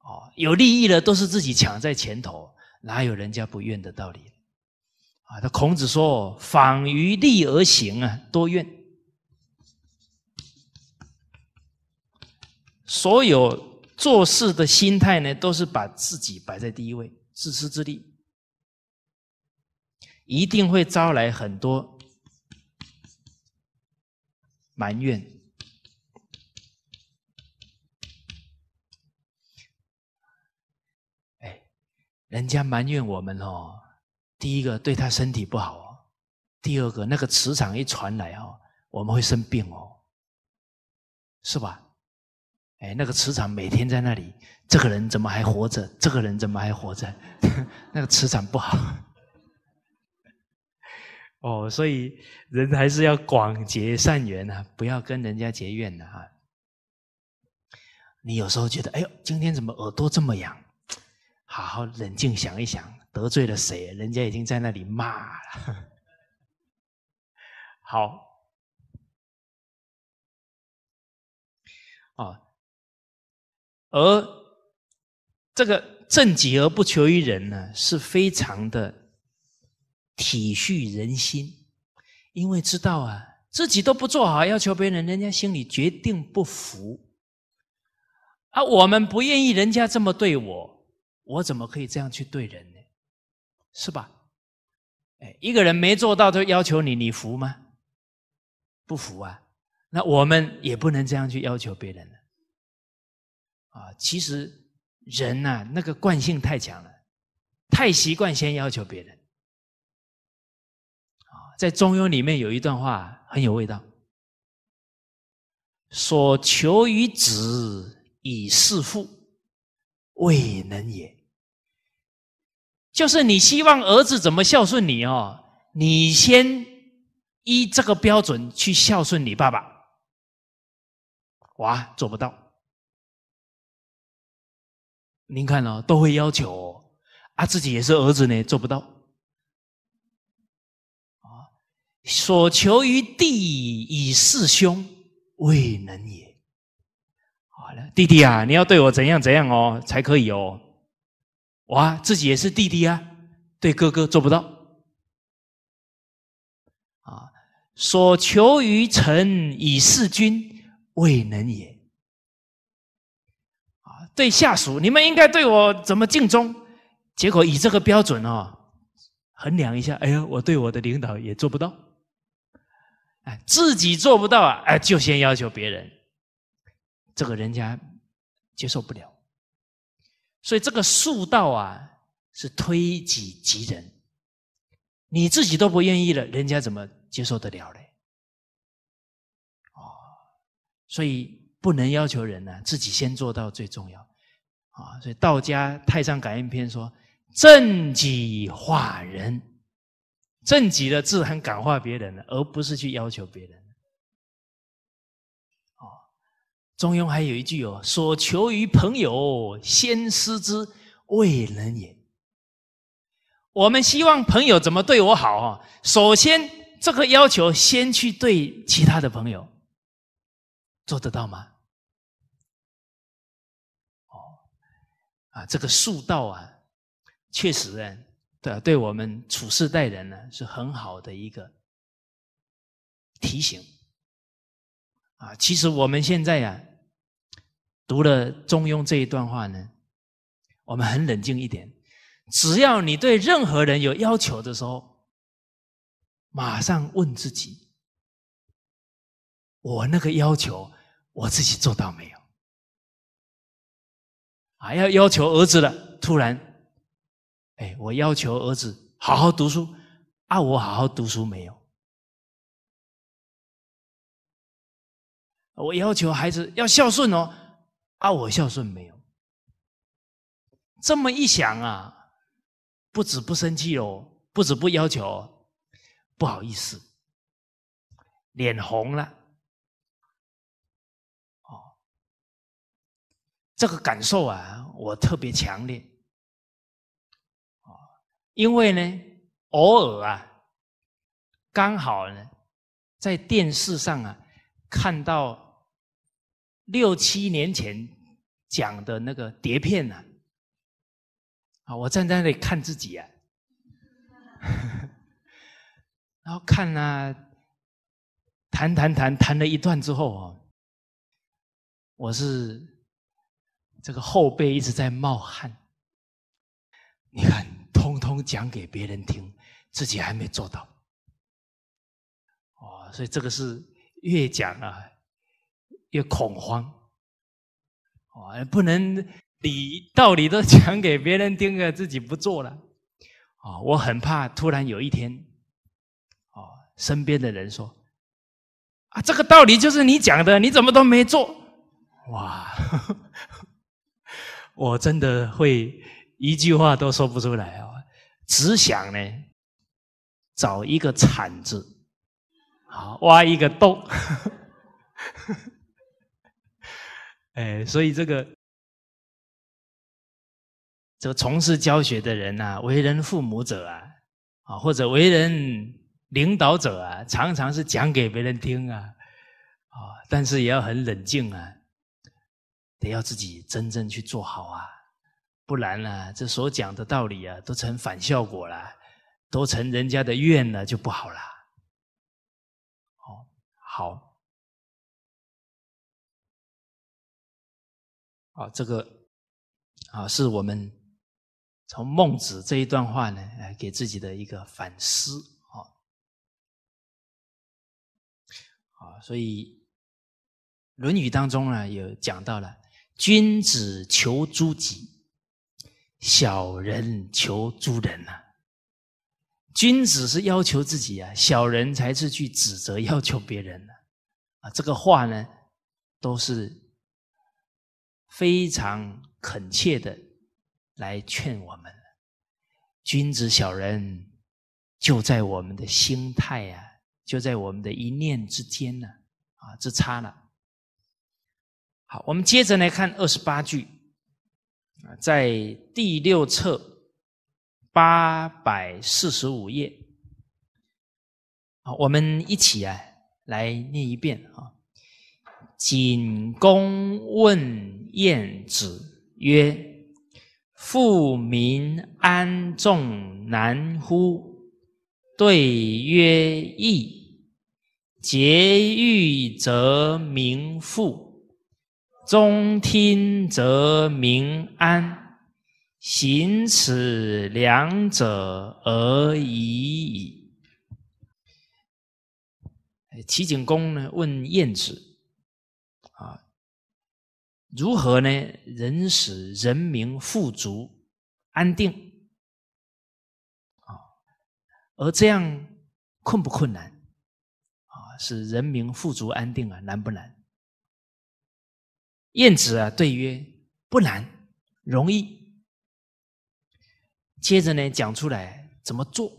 哦，有利益了都是自己抢在前头，哪有人家不怨的道理？啊，那孔子说：“反于利而行啊，多怨。”所有。做事的心态呢，都是把自己摆在第一位，自私自利，一定会招来很多埋怨。哎，人家埋怨我们哦，第一个对他身体不好，哦，第二个那个磁场一传来哦，我们会生病哦，是吧？哎，那个磁场每天在那里，这个人怎么还活着？这个人怎么还活着？那个磁场不好。哦，所以人还是要广结善缘啊，不要跟人家结怨的啊。你有时候觉得，哎呦，今天怎么耳朵这么痒？好好冷静想一想，得罪了谁？人家已经在那里骂了。好。而这个正己而不求于人呢，是非常的体恤人心，因为知道啊，自己都不做好，要求别人，人家心里决定不服。啊，我们不愿意人家这么对我，我怎么可以这样去对人呢？是吧？哎，一个人没做到就要求你，你服吗？不服啊！那我们也不能这样去要求别人了。啊，其实人呐，那个惯性太强了，太习惯先要求别人。啊，在《中庸》里面有一段话很有味道：“所求于子以事父，未能也。”就是你希望儿子怎么孝顺你哦，你先依这个标准去孝顺你爸爸，哇，做不到。您看哦，都会要求啊，自己也是儿子呢，做不到啊。所求于弟以事兄，未能也。好了，弟弟啊，你要对我怎样怎样哦，才可以哦。哇，自己也是弟弟啊，对哥哥做不到啊。所求于臣以事君，未能也。对下属，你们应该对我怎么尽忠？结果以这个标准哦，衡量一下，哎呀，我对我的领导也做不到，哎，自己做不到啊，哎，就先要求别人，这个人家接受不了，所以这个树道啊，是推己及人，你自己都不愿意了，人家怎么接受得了嘞？哦，所以。不能要求人呢，自己先做到最重要啊！所以道家《太上感应篇》说：“正己化人。”正己的字然感化别人，而不是去要求别人。哦，《中庸》还有一句哦：“所求于朋友，先施之未能也。”我们希望朋友怎么对我好啊？首先，这个要求先去对其他的朋友。做得到吗？哦，啊，这个恕道啊，确实，呢，对对我们处世待人呢是很好的一个提醒。啊，其实我们现在呀，读了《中庸》这一段话呢，我们很冷静一点。只要你对任何人有要求的时候，马上问自己：我那个要求。我自己做到没有？还要要求儿子了？突然，哎，我要求儿子好好读书，啊，我好好读书没有？我要求孩子要孝顺哦，啊，我孝顺没有？这么一想啊，不止不生气哦，不止不要求，不好意思，脸红了。这个感受啊，我特别强烈，啊，因为呢，偶尔啊，刚好呢，在电视上啊，看到六七年前讲的那个碟片呢，啊，我站在那里看自己啊，然后看啊，谈谈谈谈了一段之后啊，我是。这个后背一直在冒汗，你看，通通讲给别人听，自己还没做到，哦，所以这个是越讲啊越恐慌，哦，不能理道理都讲给别人听了，自己不做了，哦，我很怕突然有一天，哦，身边的人说，啊，这个道理就是你讲的，你怎么都没做，哇。我真的会一句话都说不出来啊！只想呢，找一个铲子，好挖一个洞。哎，所以这个这个从事教学的人啊，为人父母者啊，啊，或者为人领导者啊，常常是讲给别人听啊，啊，但是也要很冷静啊。得要自己真正去做好啊，不然呢，这所讲的道理啊，都成反效果了，都成人家的愿了，就不好了。好，好，啊，这个啊，是我们从孟子这一段话呢，来给自己的一个反思啊，啊，所以《论语》当中呢，有讲到了。君子求诸己，小人求诸人呐。君子是要求自己啊，小人才是去指责要求别人呢。啊，这个话呢，都是非常恳切的来劝我们。君子小人就在我们的心态啊，就在我们的一念之间呢，啊，之差了。好，我们接着来看二十八句啊，在第六册八百四十五页。好，我们一起啊来念一遍啊。景公问晏子曰：“富民安众难乎？”对曰：“易，节欲则民富。”中听则民安，行此两者而已矣。齐景公呢问晏子，啊，如何呢？人使人民富足、安定，啊，而这样困不困难？啊，使人民富足、安定啊，难不难？晏子啊，对曰：“不难，容易。”接着呢，讲出来怎么做。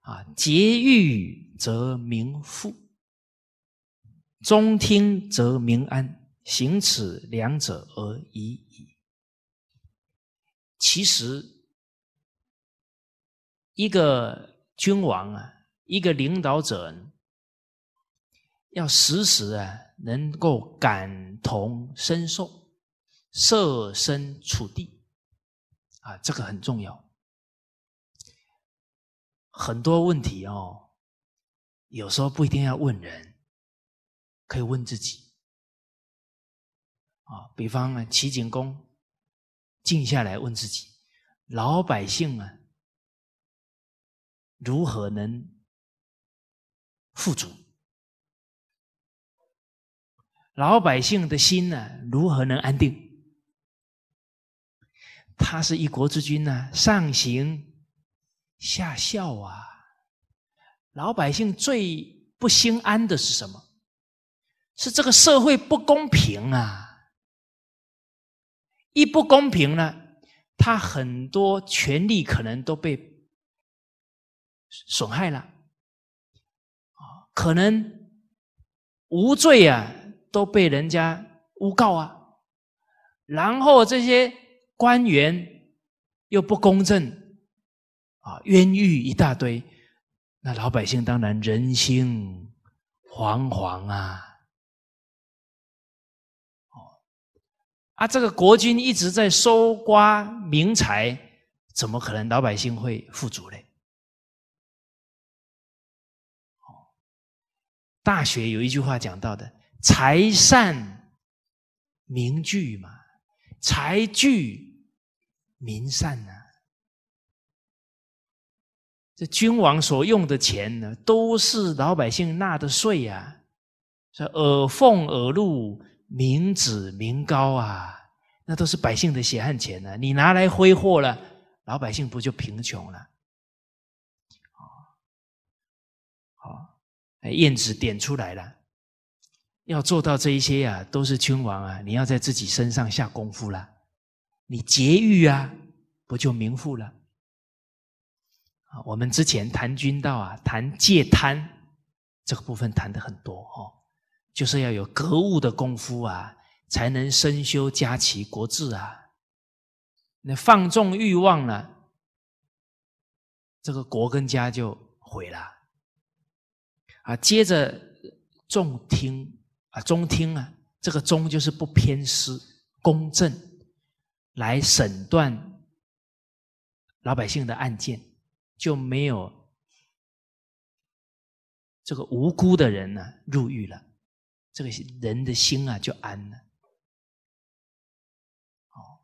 啊，节欲则民富，中听则民安，行此两者而已矣。其实，一个君王啊，一个领导者。要时时啊，能够感同身受，设身处地，啊，这个很重要。很多问题哦，有时候不一定要问人，可以问自己。啊，比方啊，齐景公静下来问自己：老百姓啊，如何能富足？老百姓的心呢，如何能安定？他是一国之君呢，上行下效啊。老百姓最不心安的是什么？是这个社会不公平啊！一不公平呢，他很多权利可能都被损害了啊，可能无罪啊。都被人家诬告啊，然后这些官员又不公正，啊冤狱一大堆，那老百姓当然人心惶惶啊。哦，啊这个国君一直在搜刮民财，怎么可能老百姓会富足呢？哦，《大学》有一句话讲到的。财善民聚嘛，财聚民善呐。这君王所用的钱呢，都是老百姓纳的税啊，这耳奉耳禄、民脂民膏啊，那都是百姓的血汗钱呢。你拿来挥霍了，老百姓不就贫穷了？好，燕子点出来了。要做到这一些呀，都是君王啊！你要在自己身上下功夫了，你节欲啊，不就名富了？我们之前谈君道啊，谈戒贪这个部分谈的很多哦，就是要有格物的功夫啊，才能身修家齐国治啊。那放纵欲望了，这个国跟家就毁了。啊，接着重听。啊，中听啊，这个中就是不偏私、公正，来审断老百姓的案件，就没有这个无辜的人呢入狱了，这个人的心啊就安了。哦，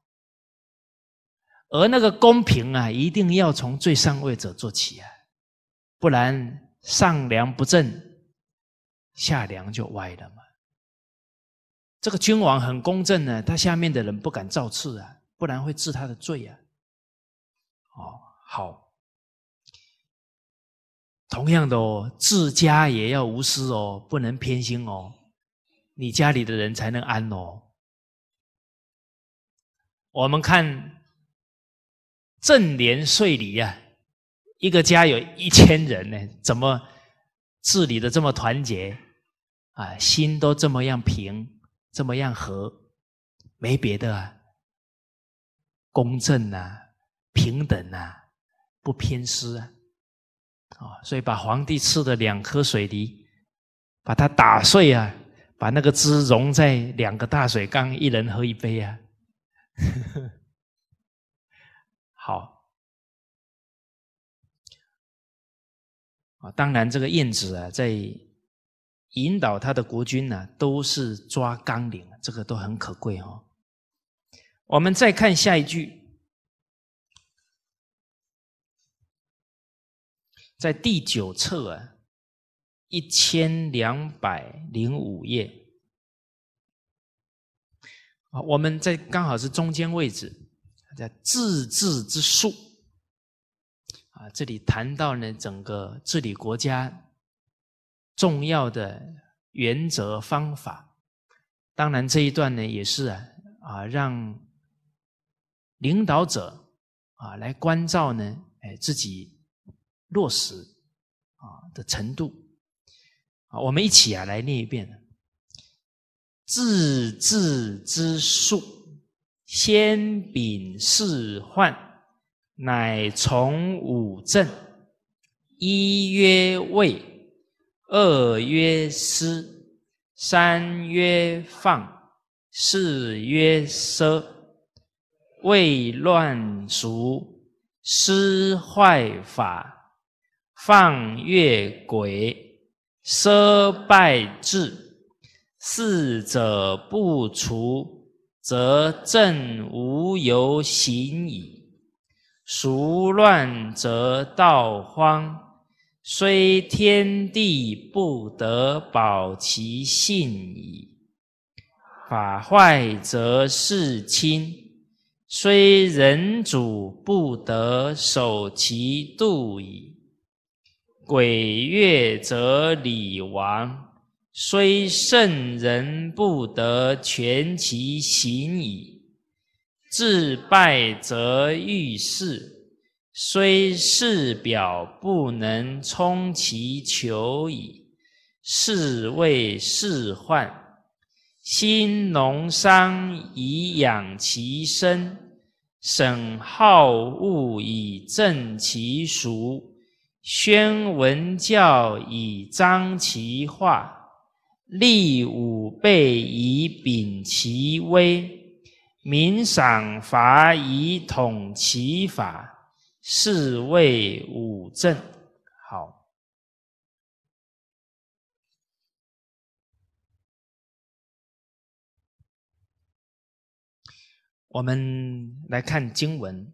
而那个公平啊，一定要从最上位者做起啊，不然上梁不正，下梁就歪了嘛。这个君王很公正呢，他下面的人不敢造次啊，不然会治他的罪啊。哦，好，同样的哦，治家也要无私哦，不能偏心哦，你家里的人才能安哦。我们看正年岁礼啊，一个家有一千人呢，怎么治理的这么团结啊？心都这么样平。这么样和没别的，啊，公正啊，平等啊，不偏私啊，所以把皇帝赐的两颗水梨，把它打碎啊，把那个汁融在两个大水缸，一人喝一杯啊。好啊，当然这个晏子啊，在。引导他的国君呢，都是抓纲领，这个都很可贵哦。我们再看下一句，在第九册啊，一千两百零五页啊，我们在刚好是中间位置，叫“自治之术”啊。这里谈到呢，整个治理国家。重要的原则方法，当然这一段呢也是啊，啊让领导者啊来关照呢，哎自己落实啊的程度啊，我们一起啊来念一遍：自治之术，先禀事患，乃从五正，一曰位。二曰思，三曰放，四曰奢，谓乱俗，失坏法，放越轨，奢败志。四者不除，则政无由行矣。俗乱则道荒。虽天地不得保其信矣，法坏则事亲，虽人主不得守其度矣，鬼越则礼亡；虽圣人不得全其行矣，自败则遇事。虽世表不能充其求矣，是谓世患。兴农桑以养其身，省好恶以正其俗，宣文教以彰其化，立武备以秉其威，明赏罚以统其法。四位五正，好。我们来看经文，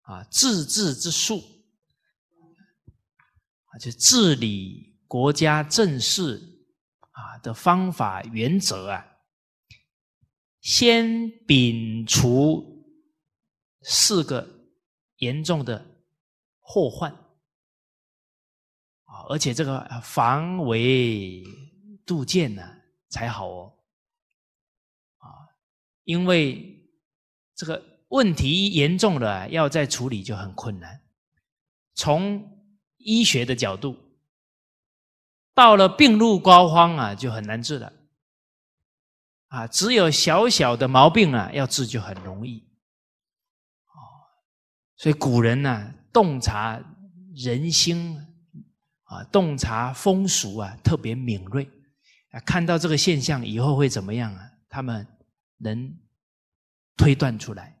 啊，自治之术，啊，就治理国家政事啊的方法原则啊，先摒除四个。严重的祸患啊，而且这个防微杜渐呢才好哦啊，因为这个问题严重了，要再处理就很困难。从医学的角度，到了病入膏肓啊，就很难治了啊，只有小小的毛病啊，要治就很容易。所以古人呢，洞察人心啊，洞察风俗啊，特别敏锐啊，看到这个现象以后会怎么样啊？他们能推断出来。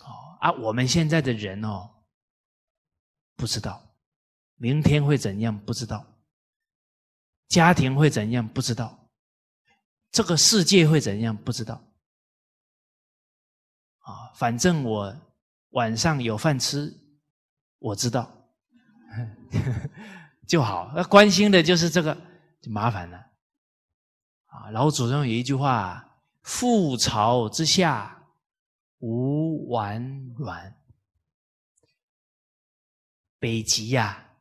哦，啊，我们现在的人哦，不知道明天会怎样，不知道家庭会怎样，不知道这个世界会怎样，不知道。啊，反正我。晚上有饭吃，我知道 就好。那关心的就是这个，就麻烦了啊！老祖宗有一句话：“覆巢之下无完卵。”北极呀，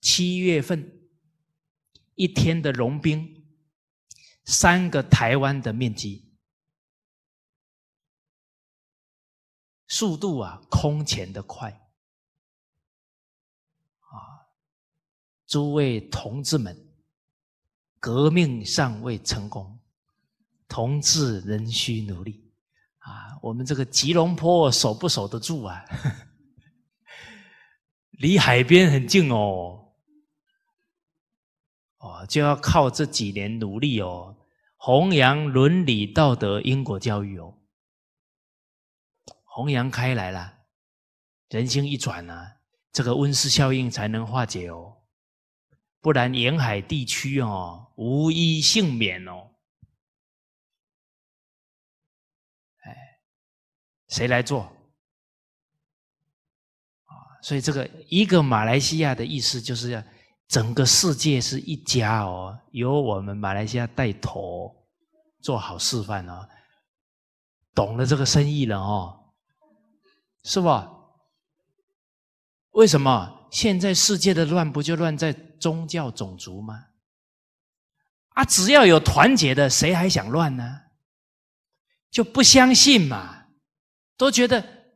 七月份一天的融冰，三个台湾的面积。速度啊，空前的快！啊，诸位同志们，革命尚未成功，同志仍需努力。啊，我们这个吉隆坡守不守得住啊？离海边很近哦，哦，就要靠这几年努力哦，弘扬伦理道德、因果教育哦。弘扬开来了，人心一转啊，这个温室效应才能化解哦，不然沿海地区哦无一幸免哦。哎，谁来做？啊，所以这个一个马来西亚的意思就是要整个世界是一家哦，由我们马来西亚带头做好示范哦，懂了这个生意了哦。是吧？为什么现在世界的乱不就乱在宗教、种族吗？啊，只要有团结的，谁还想乱呢？就不相信嘛，都觉得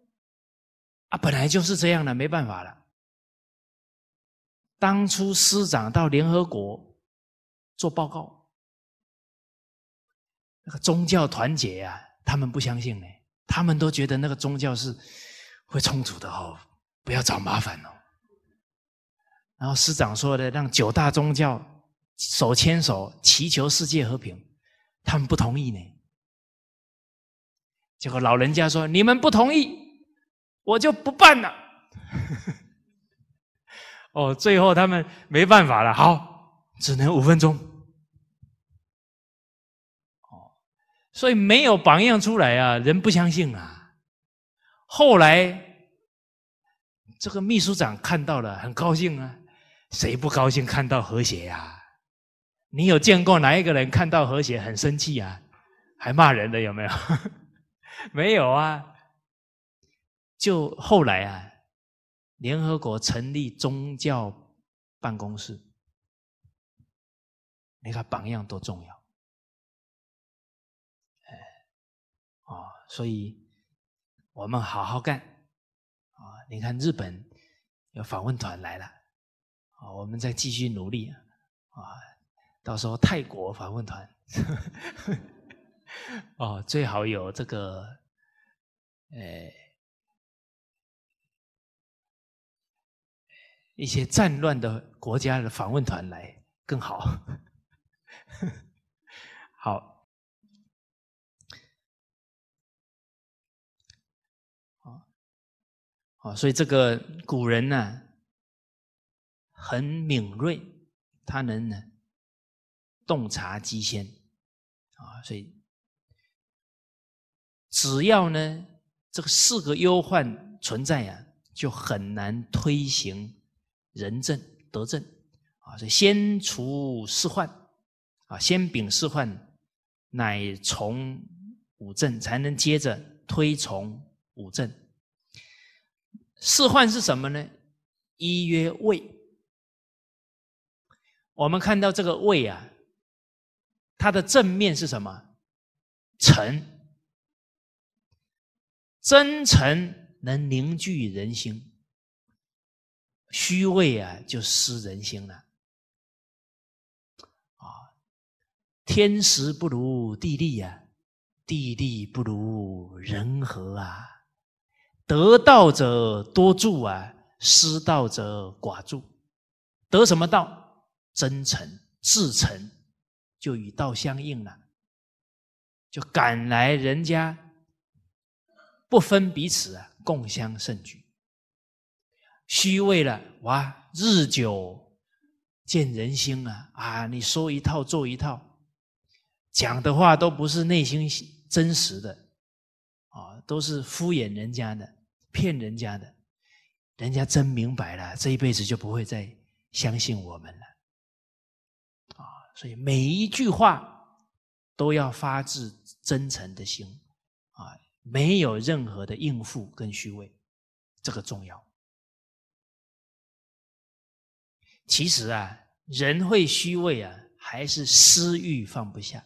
啊，本来就是这样的，没办法了。当初师长到联合国做报告，那个宗教团结呀，他们不相信呢，他们都觉得那个宗教是。会充足的哦，不要找麻烦哦。然后师长说的，让九大宗教手牵手祈求世界和平，他们不同意呢。结果老人家说：“你们不同意，我就不办了。”哦，最后他们没办法了，好，只能五分钟。哦，所以没有榜样出来啊，人不相信啊。后来，这个秘书长看到了，很高兴啊。谁不高兴看到和谐呀？你有见过哪一个人看到和谐很生气啊？还骂人的有没有？没有啊。就后来啊，联合国成立宗教办公室。你看榜样多重要。哎，哦，所以。我们好好干啊！你看日本有访问团来了啊，我们再继续努力啊！到时候泰国访问团 哦，最好有这个呃一些战乱的国家的访问团来更好。好。啊，所以这个古人呢，很敏锐，他能呢洞察机先啊。所以，只要呢，这个四个忧患存在呀，就很难推行仁政、德政啊。所以，先除四患啊，先秉四患，乃从五政，才能接着推崇五政。释患是什么呢？一曰位。我们看到这个位啊，它的正面是什么？诚，真诚能凝聚人心。虚位啊，就失人心了。啊，天时不如地利啊，地利不如人和啊。得道者多助啊，失道者寡助。得什么道？真诚、至诚，就与道相应了，就赶来人家，不分彼此啊，共相胜举。虚伪了哇，日久见人心啊！啊，你说一套做一套，讲的话都不是内心真实的。都是敷衍人家的，骗人家的，人家真明白了，这一辈子就不会再相信我们了。啊，所以每一句话都要发自真诚的心，啊，没有任何的应付跟虚伪，这个重要。其实啊，人会虚伪啊，还是私欲放不下。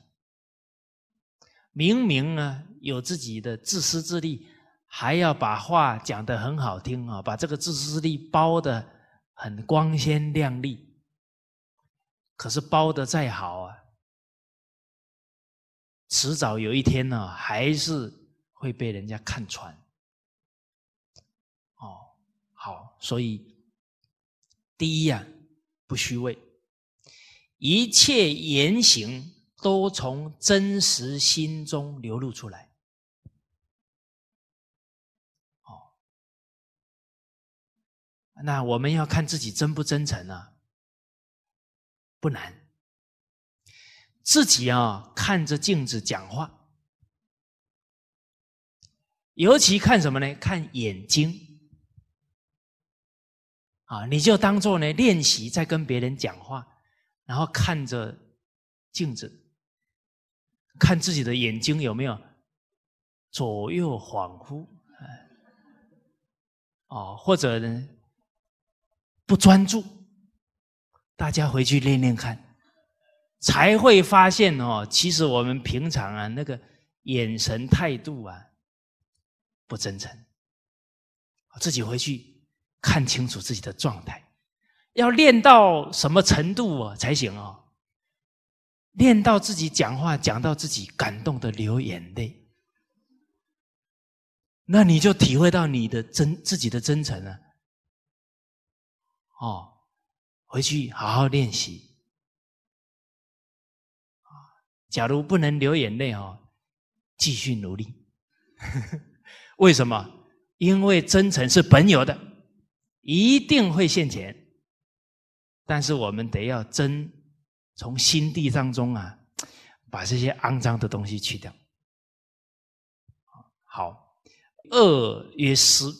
明明呢有自己的自私自利，还要把话讲得很好听啊，把这个自私自利包得很光鲜亮丽。可是包得再好啊，迟早有一天呢，还是会被人家看穿。哦，好，所以第一呀，不虚伪，一切言行。都从真实心中流露出来，哦，那我们要看自己真不真诚呢？不难，自己啊看着镜子讲话，尤其看什么呢？看眼睛啊，你就当做呢练习在跟别人讲话，然后看着镜子。看自己的眼睛有没有左右恍惚，啊，或者呢不专注，大家回去练练看，才会发现哦，其实我们平常啊那个眼神态度啊不真诚，自己回去看清楚自己的状态，要练到什么程度啊才行啊。练到自己讲话讲到自己感动的流眼泪，那你就体会到你的真自己的真诚了。哦，回去好好练习。假如不能流眼泪哦，继续努力。为什么？因为真诚是本有的，一定会现钱。但是我们得要真。从心地当中啊，把这些肮脏的东西去掉。好，恶曰思。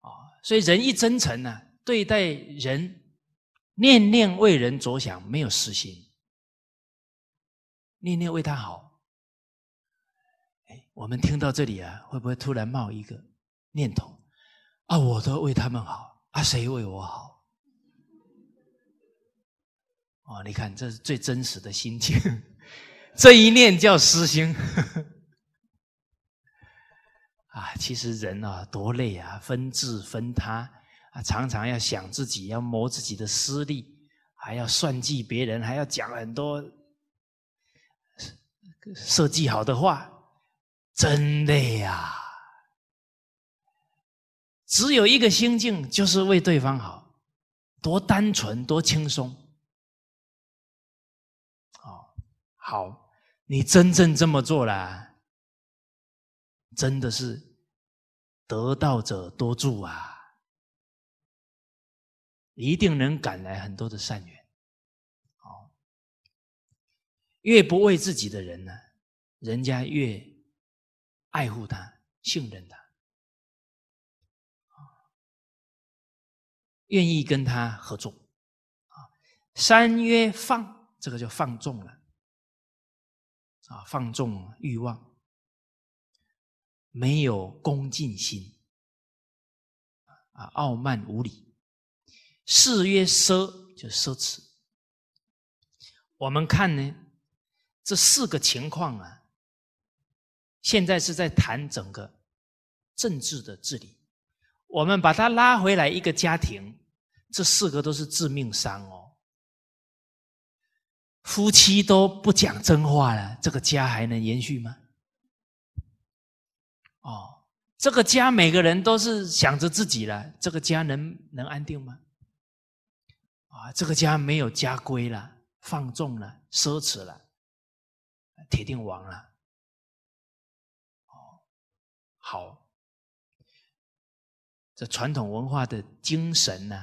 啊，所以人一真诚呢，对待人，念念为人着想，没有私心，念念为他好。哎，我们听到这里啊，会不会突然冒一个念头？啊，我都为他们好，啊，谁为我好？哦，你看，这是最真实的心情。这一念叫私心。啊，其实人啊，多累啊，分自分他啊，常常要想自己，要谋自己的私利，还要算计别人，还要讲很多设计好的话，真累呀！只有一个心境，就是为对方好，多单纯，多轻松。好，你真正这么做了，真的是得道者多助啊！一定能赶来很多的善缘。好，越不为自己的人呢，人家越爱护他、信任他，愿意跟他合作。啊，三曰放，这个就放纵了。啊，放纵欲望，没有恭敬心，啊，傲慢无礼，四曰奢，就是奢侈。我们看呢，这四个情况啊，现在是在谈整个政治的治理。我们把它拉回来，一个家庭，这四个都是致命伤哦。夫妻都不讲真话了，这个家还能延续吗？哦，这个家每个人都是想着自己了，这个家能能安定吗？啊，这个家没有家规了，放纵了，奢侈了，铁定亡了。哦，好，这传统文化的精神呢，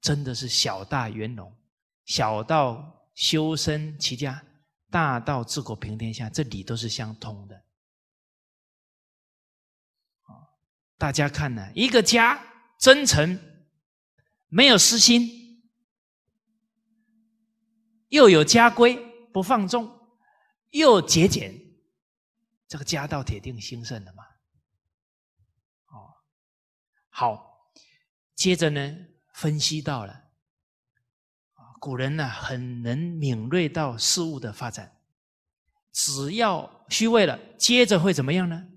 真的是小大圆融，小到。修身齐家，大道治国平天下，这理都是相通的。大家看呢，一个家真诚，没有私心，又有家规，不放纵，又节俭，这个家道铁定兴盛的嘛。哦，好，接着呢，分析到了。古人呢很能敏锐到事物的发展，只要虚位了，接着会怎么样呢？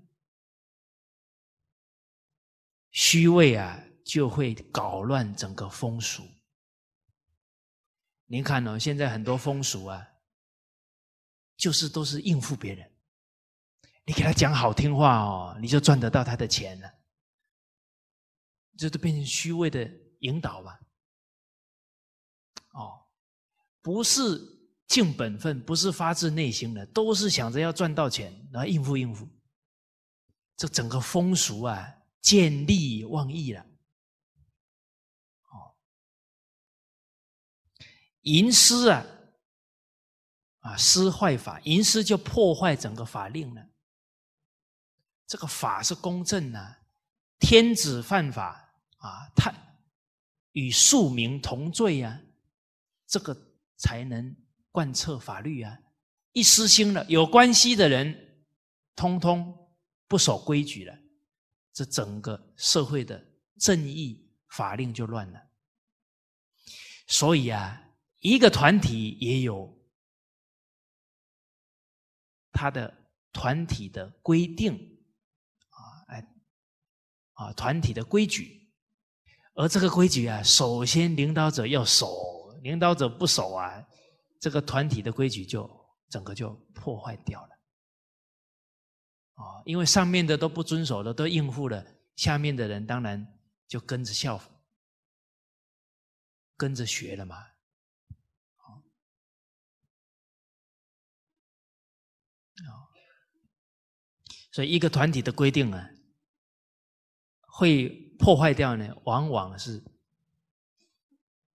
虚位啊就会搞乱整个风俗。您看哦，现在很多风俗啊，就是都是应付别人，你给他讲好听话哦，你就赚得到他的钱了，这都变成虚位的引导吧。不是尽本分，不是发自内心的，都是想着要赚到钱，然后应付应付。这整个风俗啊，见利忘义了。哦，淫私啊，啊，私坏法，淫诗就破坏整个法令了。这个法是公正啊，天子犯法啊，他与庶民同罪呀，这个。才能贯彻法律啊！一失心了，有关系的人通通不守规矩了，这整个社会的正义法令就乱了。所以啊，一个团体也有他的团体的规定啊，哎啊，团体的规矩。而这个规矩啊，首先领导者要守。领导者不守啊，这个团体的规矩就整个就破坏掉了。啊，因为上面的都不遵守了，都应付了，下面的人当然就跟着效，跟着学了嘛。啊，所以一个团体的规定啊，会破坏掉呢，往往是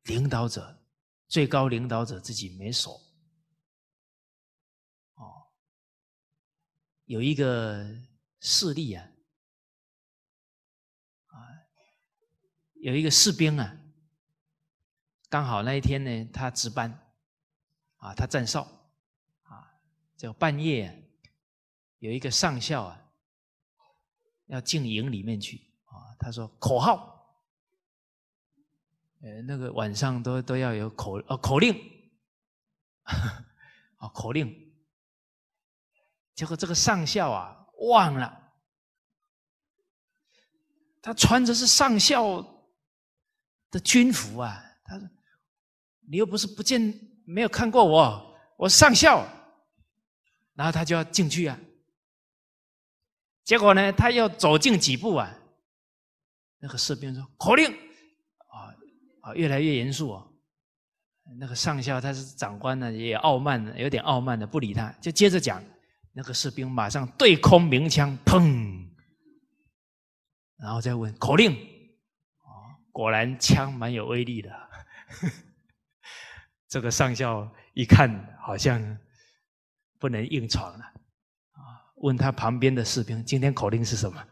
领导者。最高领导者自己没锁，哦，有一个势力啊，啊，有一个士兵啊，刚好那一天呢，他值班，啊，他站哨，啊，就半夜，有一个上校啊，要进营里面去，啊，他说口号。呃，那个晚上都都要有口呃口令，啊 口令。结果这个上校啊忘了，他穿着是上校的军服啊，他说：“你又不是不见没有看过我，我上校。”然后他就要进去啊。结果呢，他要走近几步啊，那个士兵说：“口令。”越来越严肃，那个上校他是长官呢，也傲慢的，有点傲慢的，不理他，就接着讲。那个士兵马上对空鸣枪，砰，然后再问口令。哦，果然枪蛮有威力的。这个上校一看，好像不能硬闯了，啊，问他旁边的士兵，今天口令是什么？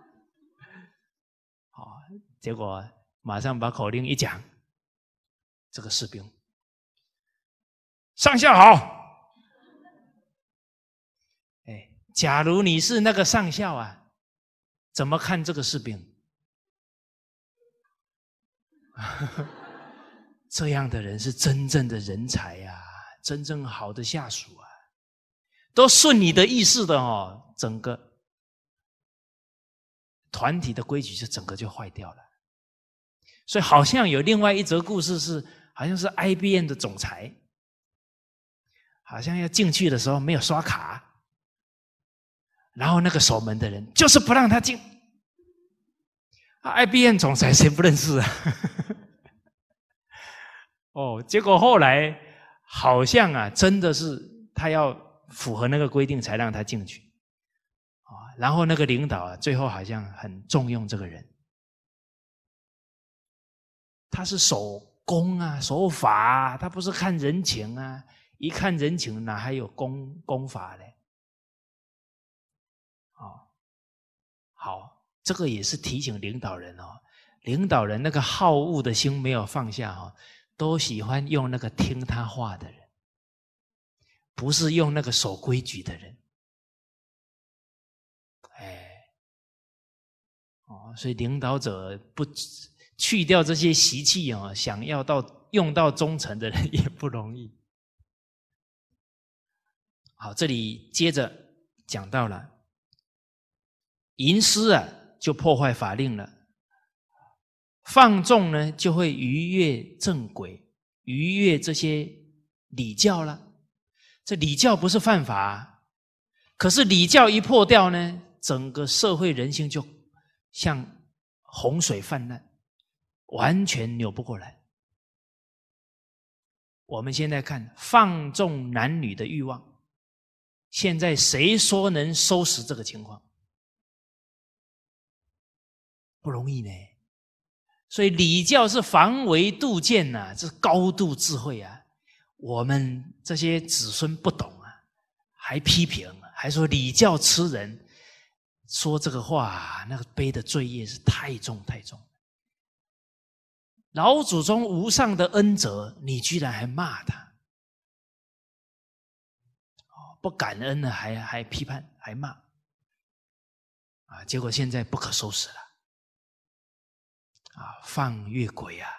好，结果。马上把口令一讲，这个士兵，上校好。哎，假如你是那个上校啊，怎么看这个士兵？这样的人是真正的人才呀，真正好的下属啊，都顺你的意思的哦。整个团体的规矩就整个就坏掉了。所以好像有另外一则故事是，好像是 IBM 的总裁，好像要进去的时候没有刷卡，然后那个守门的人就是不让他进。IBM 总裁谁不认识啊？哦，结果后来好像啊，真的是他要符合那个规定才让他进去啊。然后那个领导啊，最后好像很重用这个人。他是守公啊，守法，啊，他不是看人情啊。一看人情，哪还有公公法呢？哦，好，这个也是提醒领导人哦。领导人那个好恶的心没有放下哦，都喜欢用那个听他话的人，不是用那个守规矩的人。哎，哦，所以领导者不。去掉这些习气啊，想要到用到忠诚的人也不容易。好，这里接着讲到了，吟诗啊就破坏法令了，放纵呢就会逾越正轨，逾越这些礼教了。这礼教不是犯法，可是礼教一破掉呢，整个社会人性就像洪水泛滥。完全扭不过来。我们现在看放纵男女的欲望，现在谁说能收拾这个情况？不容易呢。所以礼教是防微杜渐呐，这是高度智慧啊。我们这些子孙不懂啊，还批评，还说礼教吃人，说这个话，那个背的罪业是太重太重。老祖宗无上的恩泽，你居然还骂他？不感恩了，还还批判，还骂啊！结果现在不可收拾了啊！放越轨啊，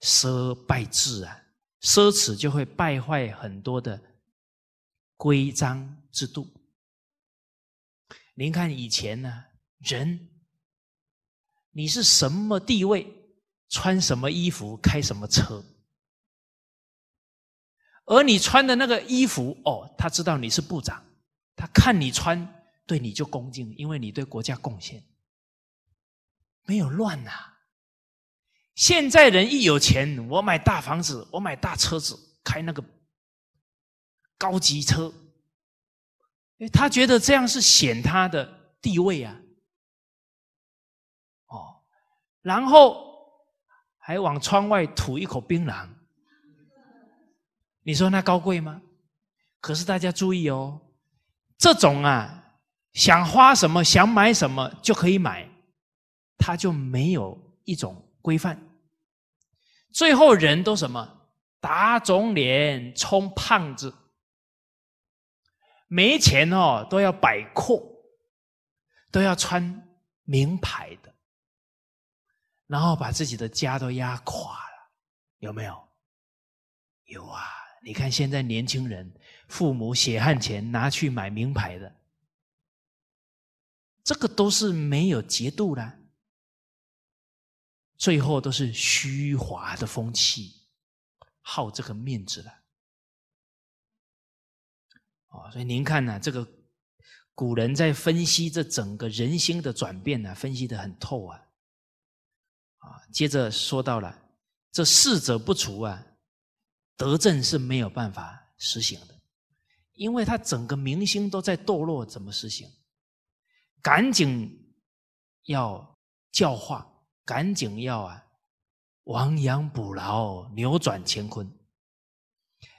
奢败制啊，奢侈就会败坏很多的规章制度。您看以前呢，人，你是什么地位？穿什么衣服，开什么车，而你穿的那个衣服，哦，他知道你是部长，他看你穿，对你就恭敬，因为你对国家贡献，没有乱呐。现在人一有钱，我买大房子，我买大车子，开那个高级车，哎，他觉得这样是显他的地位啊，哦，然后。还往窗外吐一口槟榔，你说那高贵吗？可是大家注意哦，这种啊，想花什么想买什么就可以买，他就没有一种规范，最后人都什么打肿脸充胖子，没钱哦都要摆阔，都要穿名牌的。然后把自己的家都压垮了，有没有？有啊！你看现在年轻人，父母血汗钱拿去买名牌的，这个都是没有节度的，最后都是虚华的风气，好这个面子了。哦，所以您看呢，这个古人在分析这整个人心的转变呢，分析的很透啊。啊，接着说到了，这四者不除啊，德政是没有办法实行的，因为他整个民心都在堕落，怎么实行？赶紧要教化，赶紧要啊，亡羊补牢，扭转乾坤。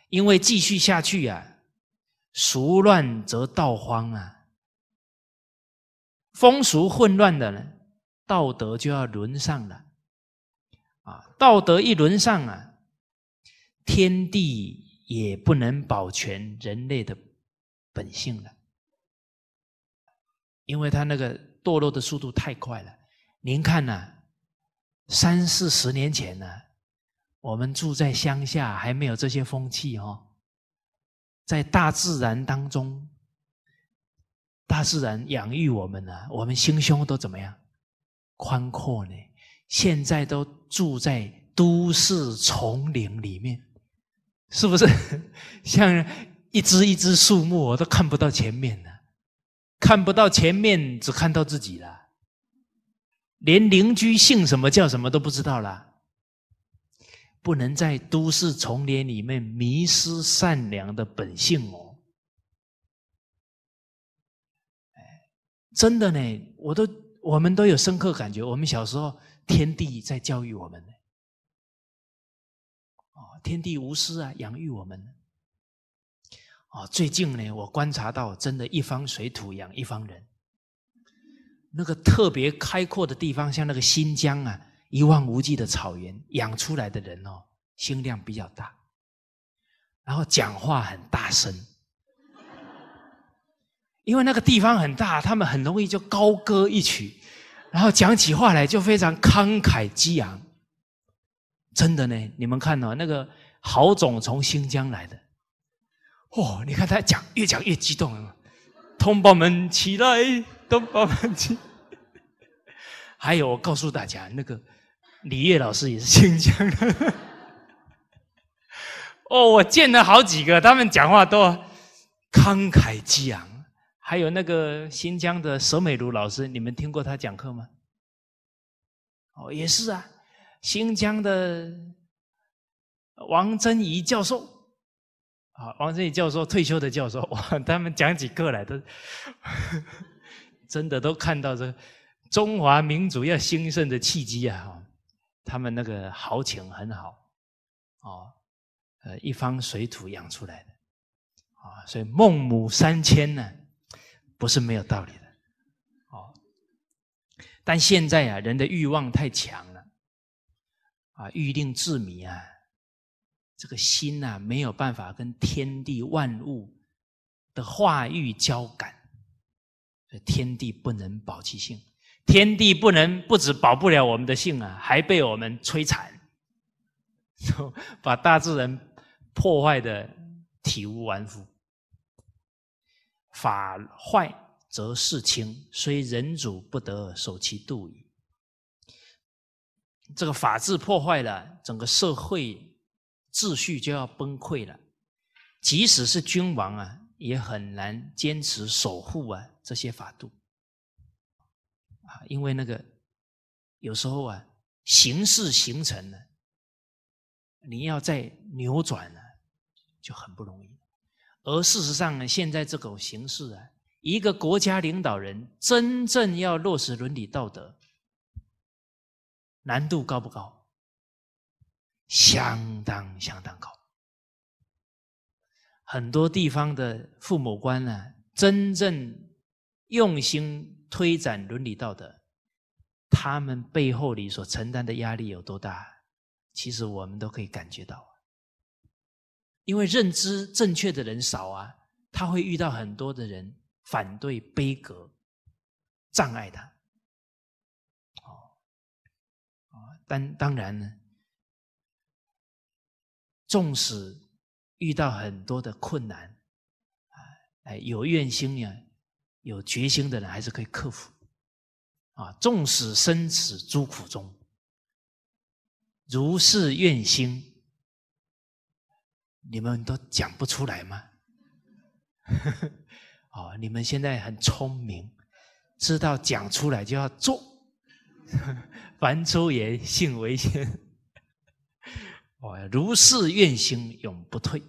因为继续下去呀，俗乱则道荒啊，风俗混乱的呢，道德就要沦丧了。啊，道德一沦丧啊，天地也不能保全人类的本性了，因为他那个堕落的速度太快了。您看呐，三四十年前呢，我们住在乡下，还没有这些风气哦，在大自然当中，大自然养育我们呢，我们心胸都怎么样？宽阔呢？现在都住在都市丛林里面，是不是？像一只一只树木，我都看不到前面了，看不到前面，只看到自己了，连邻居姓什么叫什么都不知道啦。不能在都市丛林里面迷失善良的本性哦。哎，真的呢，我都。我们都有深刻感觉，我们小时候天地在教育我们呢。哦，天地无私啊，养育我们。哦，最近呢，我观察到，真的一方水土养一方人。那个特别开阔的地方，像那个新疆啊，一望无际的草原，养出来的人哦，心量比较大，然后讲话很大声。因为那个地方很大，他们很容易就高歌一曲，然后讲起话来就非常慷慨激昂。真的呢，你们看哦，那个郝总从新疆来的，哦，你看他讲越讲越激动了，同胞们起来，同胞们起。还有，我告诉大家，那个李烨老师也是新疆的。哦，我见了好几个，他们讲话都慷慨激昂。还有那个新疆的佘美如老师，你们听过他讲课吗？哦，也是啊，新疆的王真怡教授，啊，王真怡教授退休的教授，哇，他们讲起课来都 真的都看到这中华民族要兴盛的契机啊，他们那个豪情很好，哦，呃，一方水土养出来的，啊，所以孟母三迁呢。不是没有道理的，哦，但现在啊，人的欲望太强了，啊，欲令自迷啊，这个心呐没有办法跟天地万物的化育交感，所以天地不能保其性，天地不能不止保不了我们的性啊，还被我们摧残，把大自然破坏的体无完肤。法坏则事轻，虽人主不得守其度矣。这个法治破坏了，整个社会秩序就要崩溃了。即使是君王啊，也很难坚持守护啊这些法度啊，因为那个有时候啊，形势形成了，你要再扭转呢，就很不容易。而事实上，呢，现在这种形式啊，一个国家领导人真正要落实伦理道德，难度高不高？相当相当高。很多地方的父母官呢，真正用心推展伦理道德，他们背后里所承担的压力有多大？其实我们都可以感觉到。因为认知正确的人少啊，他会遇到很多的人反对、悲格、障碍他。哦，啊，但当然呢，纵使遇到很多的困难，哎，有愿心呀，有决心的人还是可以克服。啊，纵使生死诸苦中，如是愿心。你们都讲不出来吗？哦，你们现在很聪明，知道讲出来就要做。凡出言，信为先。哦，如是愿行，永不退。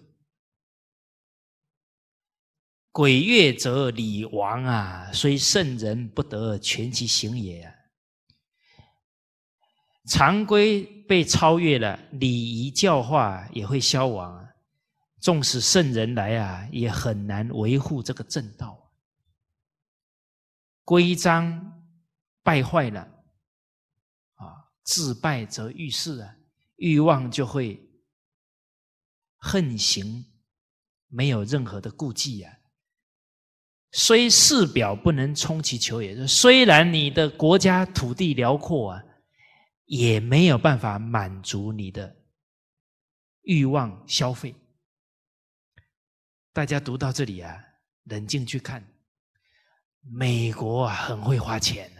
鬼月则李亡啊！虽圣人不得全其行也。啊。常规被超越了，礼仪教化也会消亡。纵使圣人来啊，也很难维护这个正道。规章败坏了啊，自败则欲事啊，欲望就会横行，没有任何的顾忌啊。虽事表不能充其求也，虽然你的国家土地辽阔啊，也没有办法满足你的欲望消费。大家读到这里啊，冷静去看，美国啊很会花钱啊，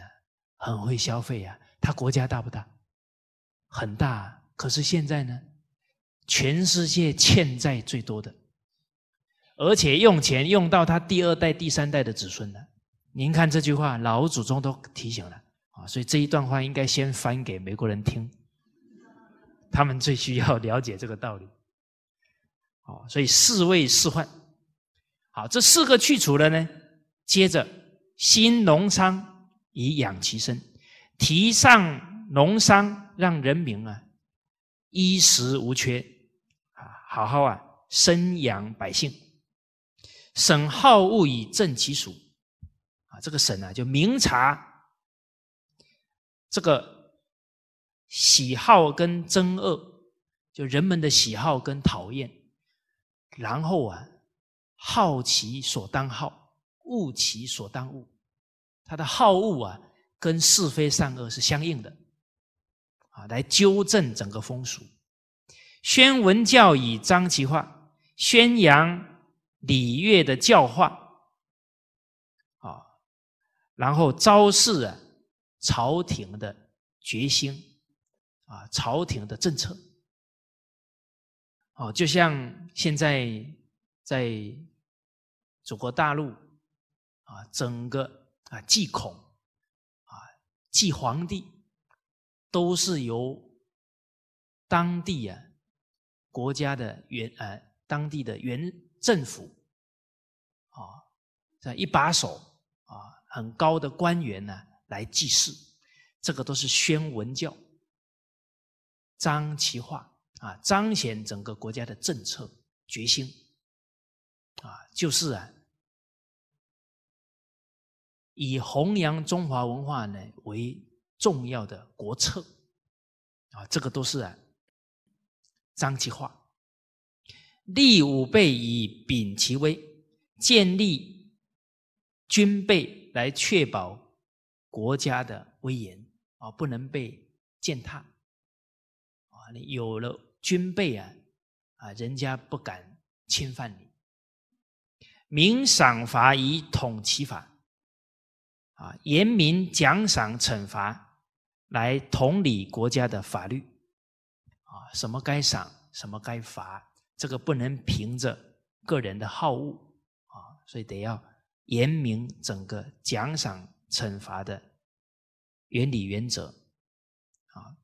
很会消费啊。他国家大不大？很大。可是现在呢，全世界欠债最多的，而且用钱用到他第二代、第三代的子孙了。您看这句话，老祖宗都提醒了啊。所以这一段话应该先翻给美国人听，他们最需要了解这个道理。哦，所以是为是患。好，这四个去除了呢，接着新农商以养其身，提倡农商，让人民啊衣食无缺，啊，好好啊生养百姓，省好物以正其俗，啊，这个省呢就明察这个喜好跟憎恶，就人们的喜好跟讨厌，然后啊。好其所当好，恶其所当恶，他的好恶啊，跟是非善恶是相应的，啊，来纠正整个风俗，宣文教以彰其化，宣扬礼乐的教化，啊，然后昭示啊朝廷的决心，啊，朝廷的政策，哦，就像现在。在祖国大陆啊，整个啊祭孔啊祭皇帝，都是由当地啊国家的原呃当地的原政府啊这一把手啊很高的官员呢来祭祀，这个都是宣文教，彰其化啊彰显整个国家的政策决心。就是啊，以弘扬中华文化呢为重要的国策啊，这个都是啊，张其话，立武备以秉其威，建立军备来确保国家的威严啊，不能被践踏啊，你有了军备啊啊，人家不敢侵犯你。明赏罚以统其法，啊，严明奖赏惩罚来统理国家的法律，啊，什么该赏，什么该罚，这个不能凭着个人的好恶，啊，所以得要严明整个奖赏惩罚的原理原则，啊，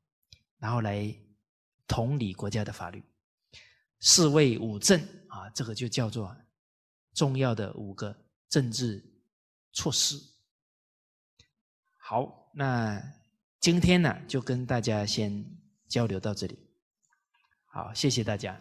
然后来统理国家的法律，四位五正，啊，这个就叫做。重要的五个政治措施。好，那今天呢，就跟大家先交流到这里。好，谢谢大家。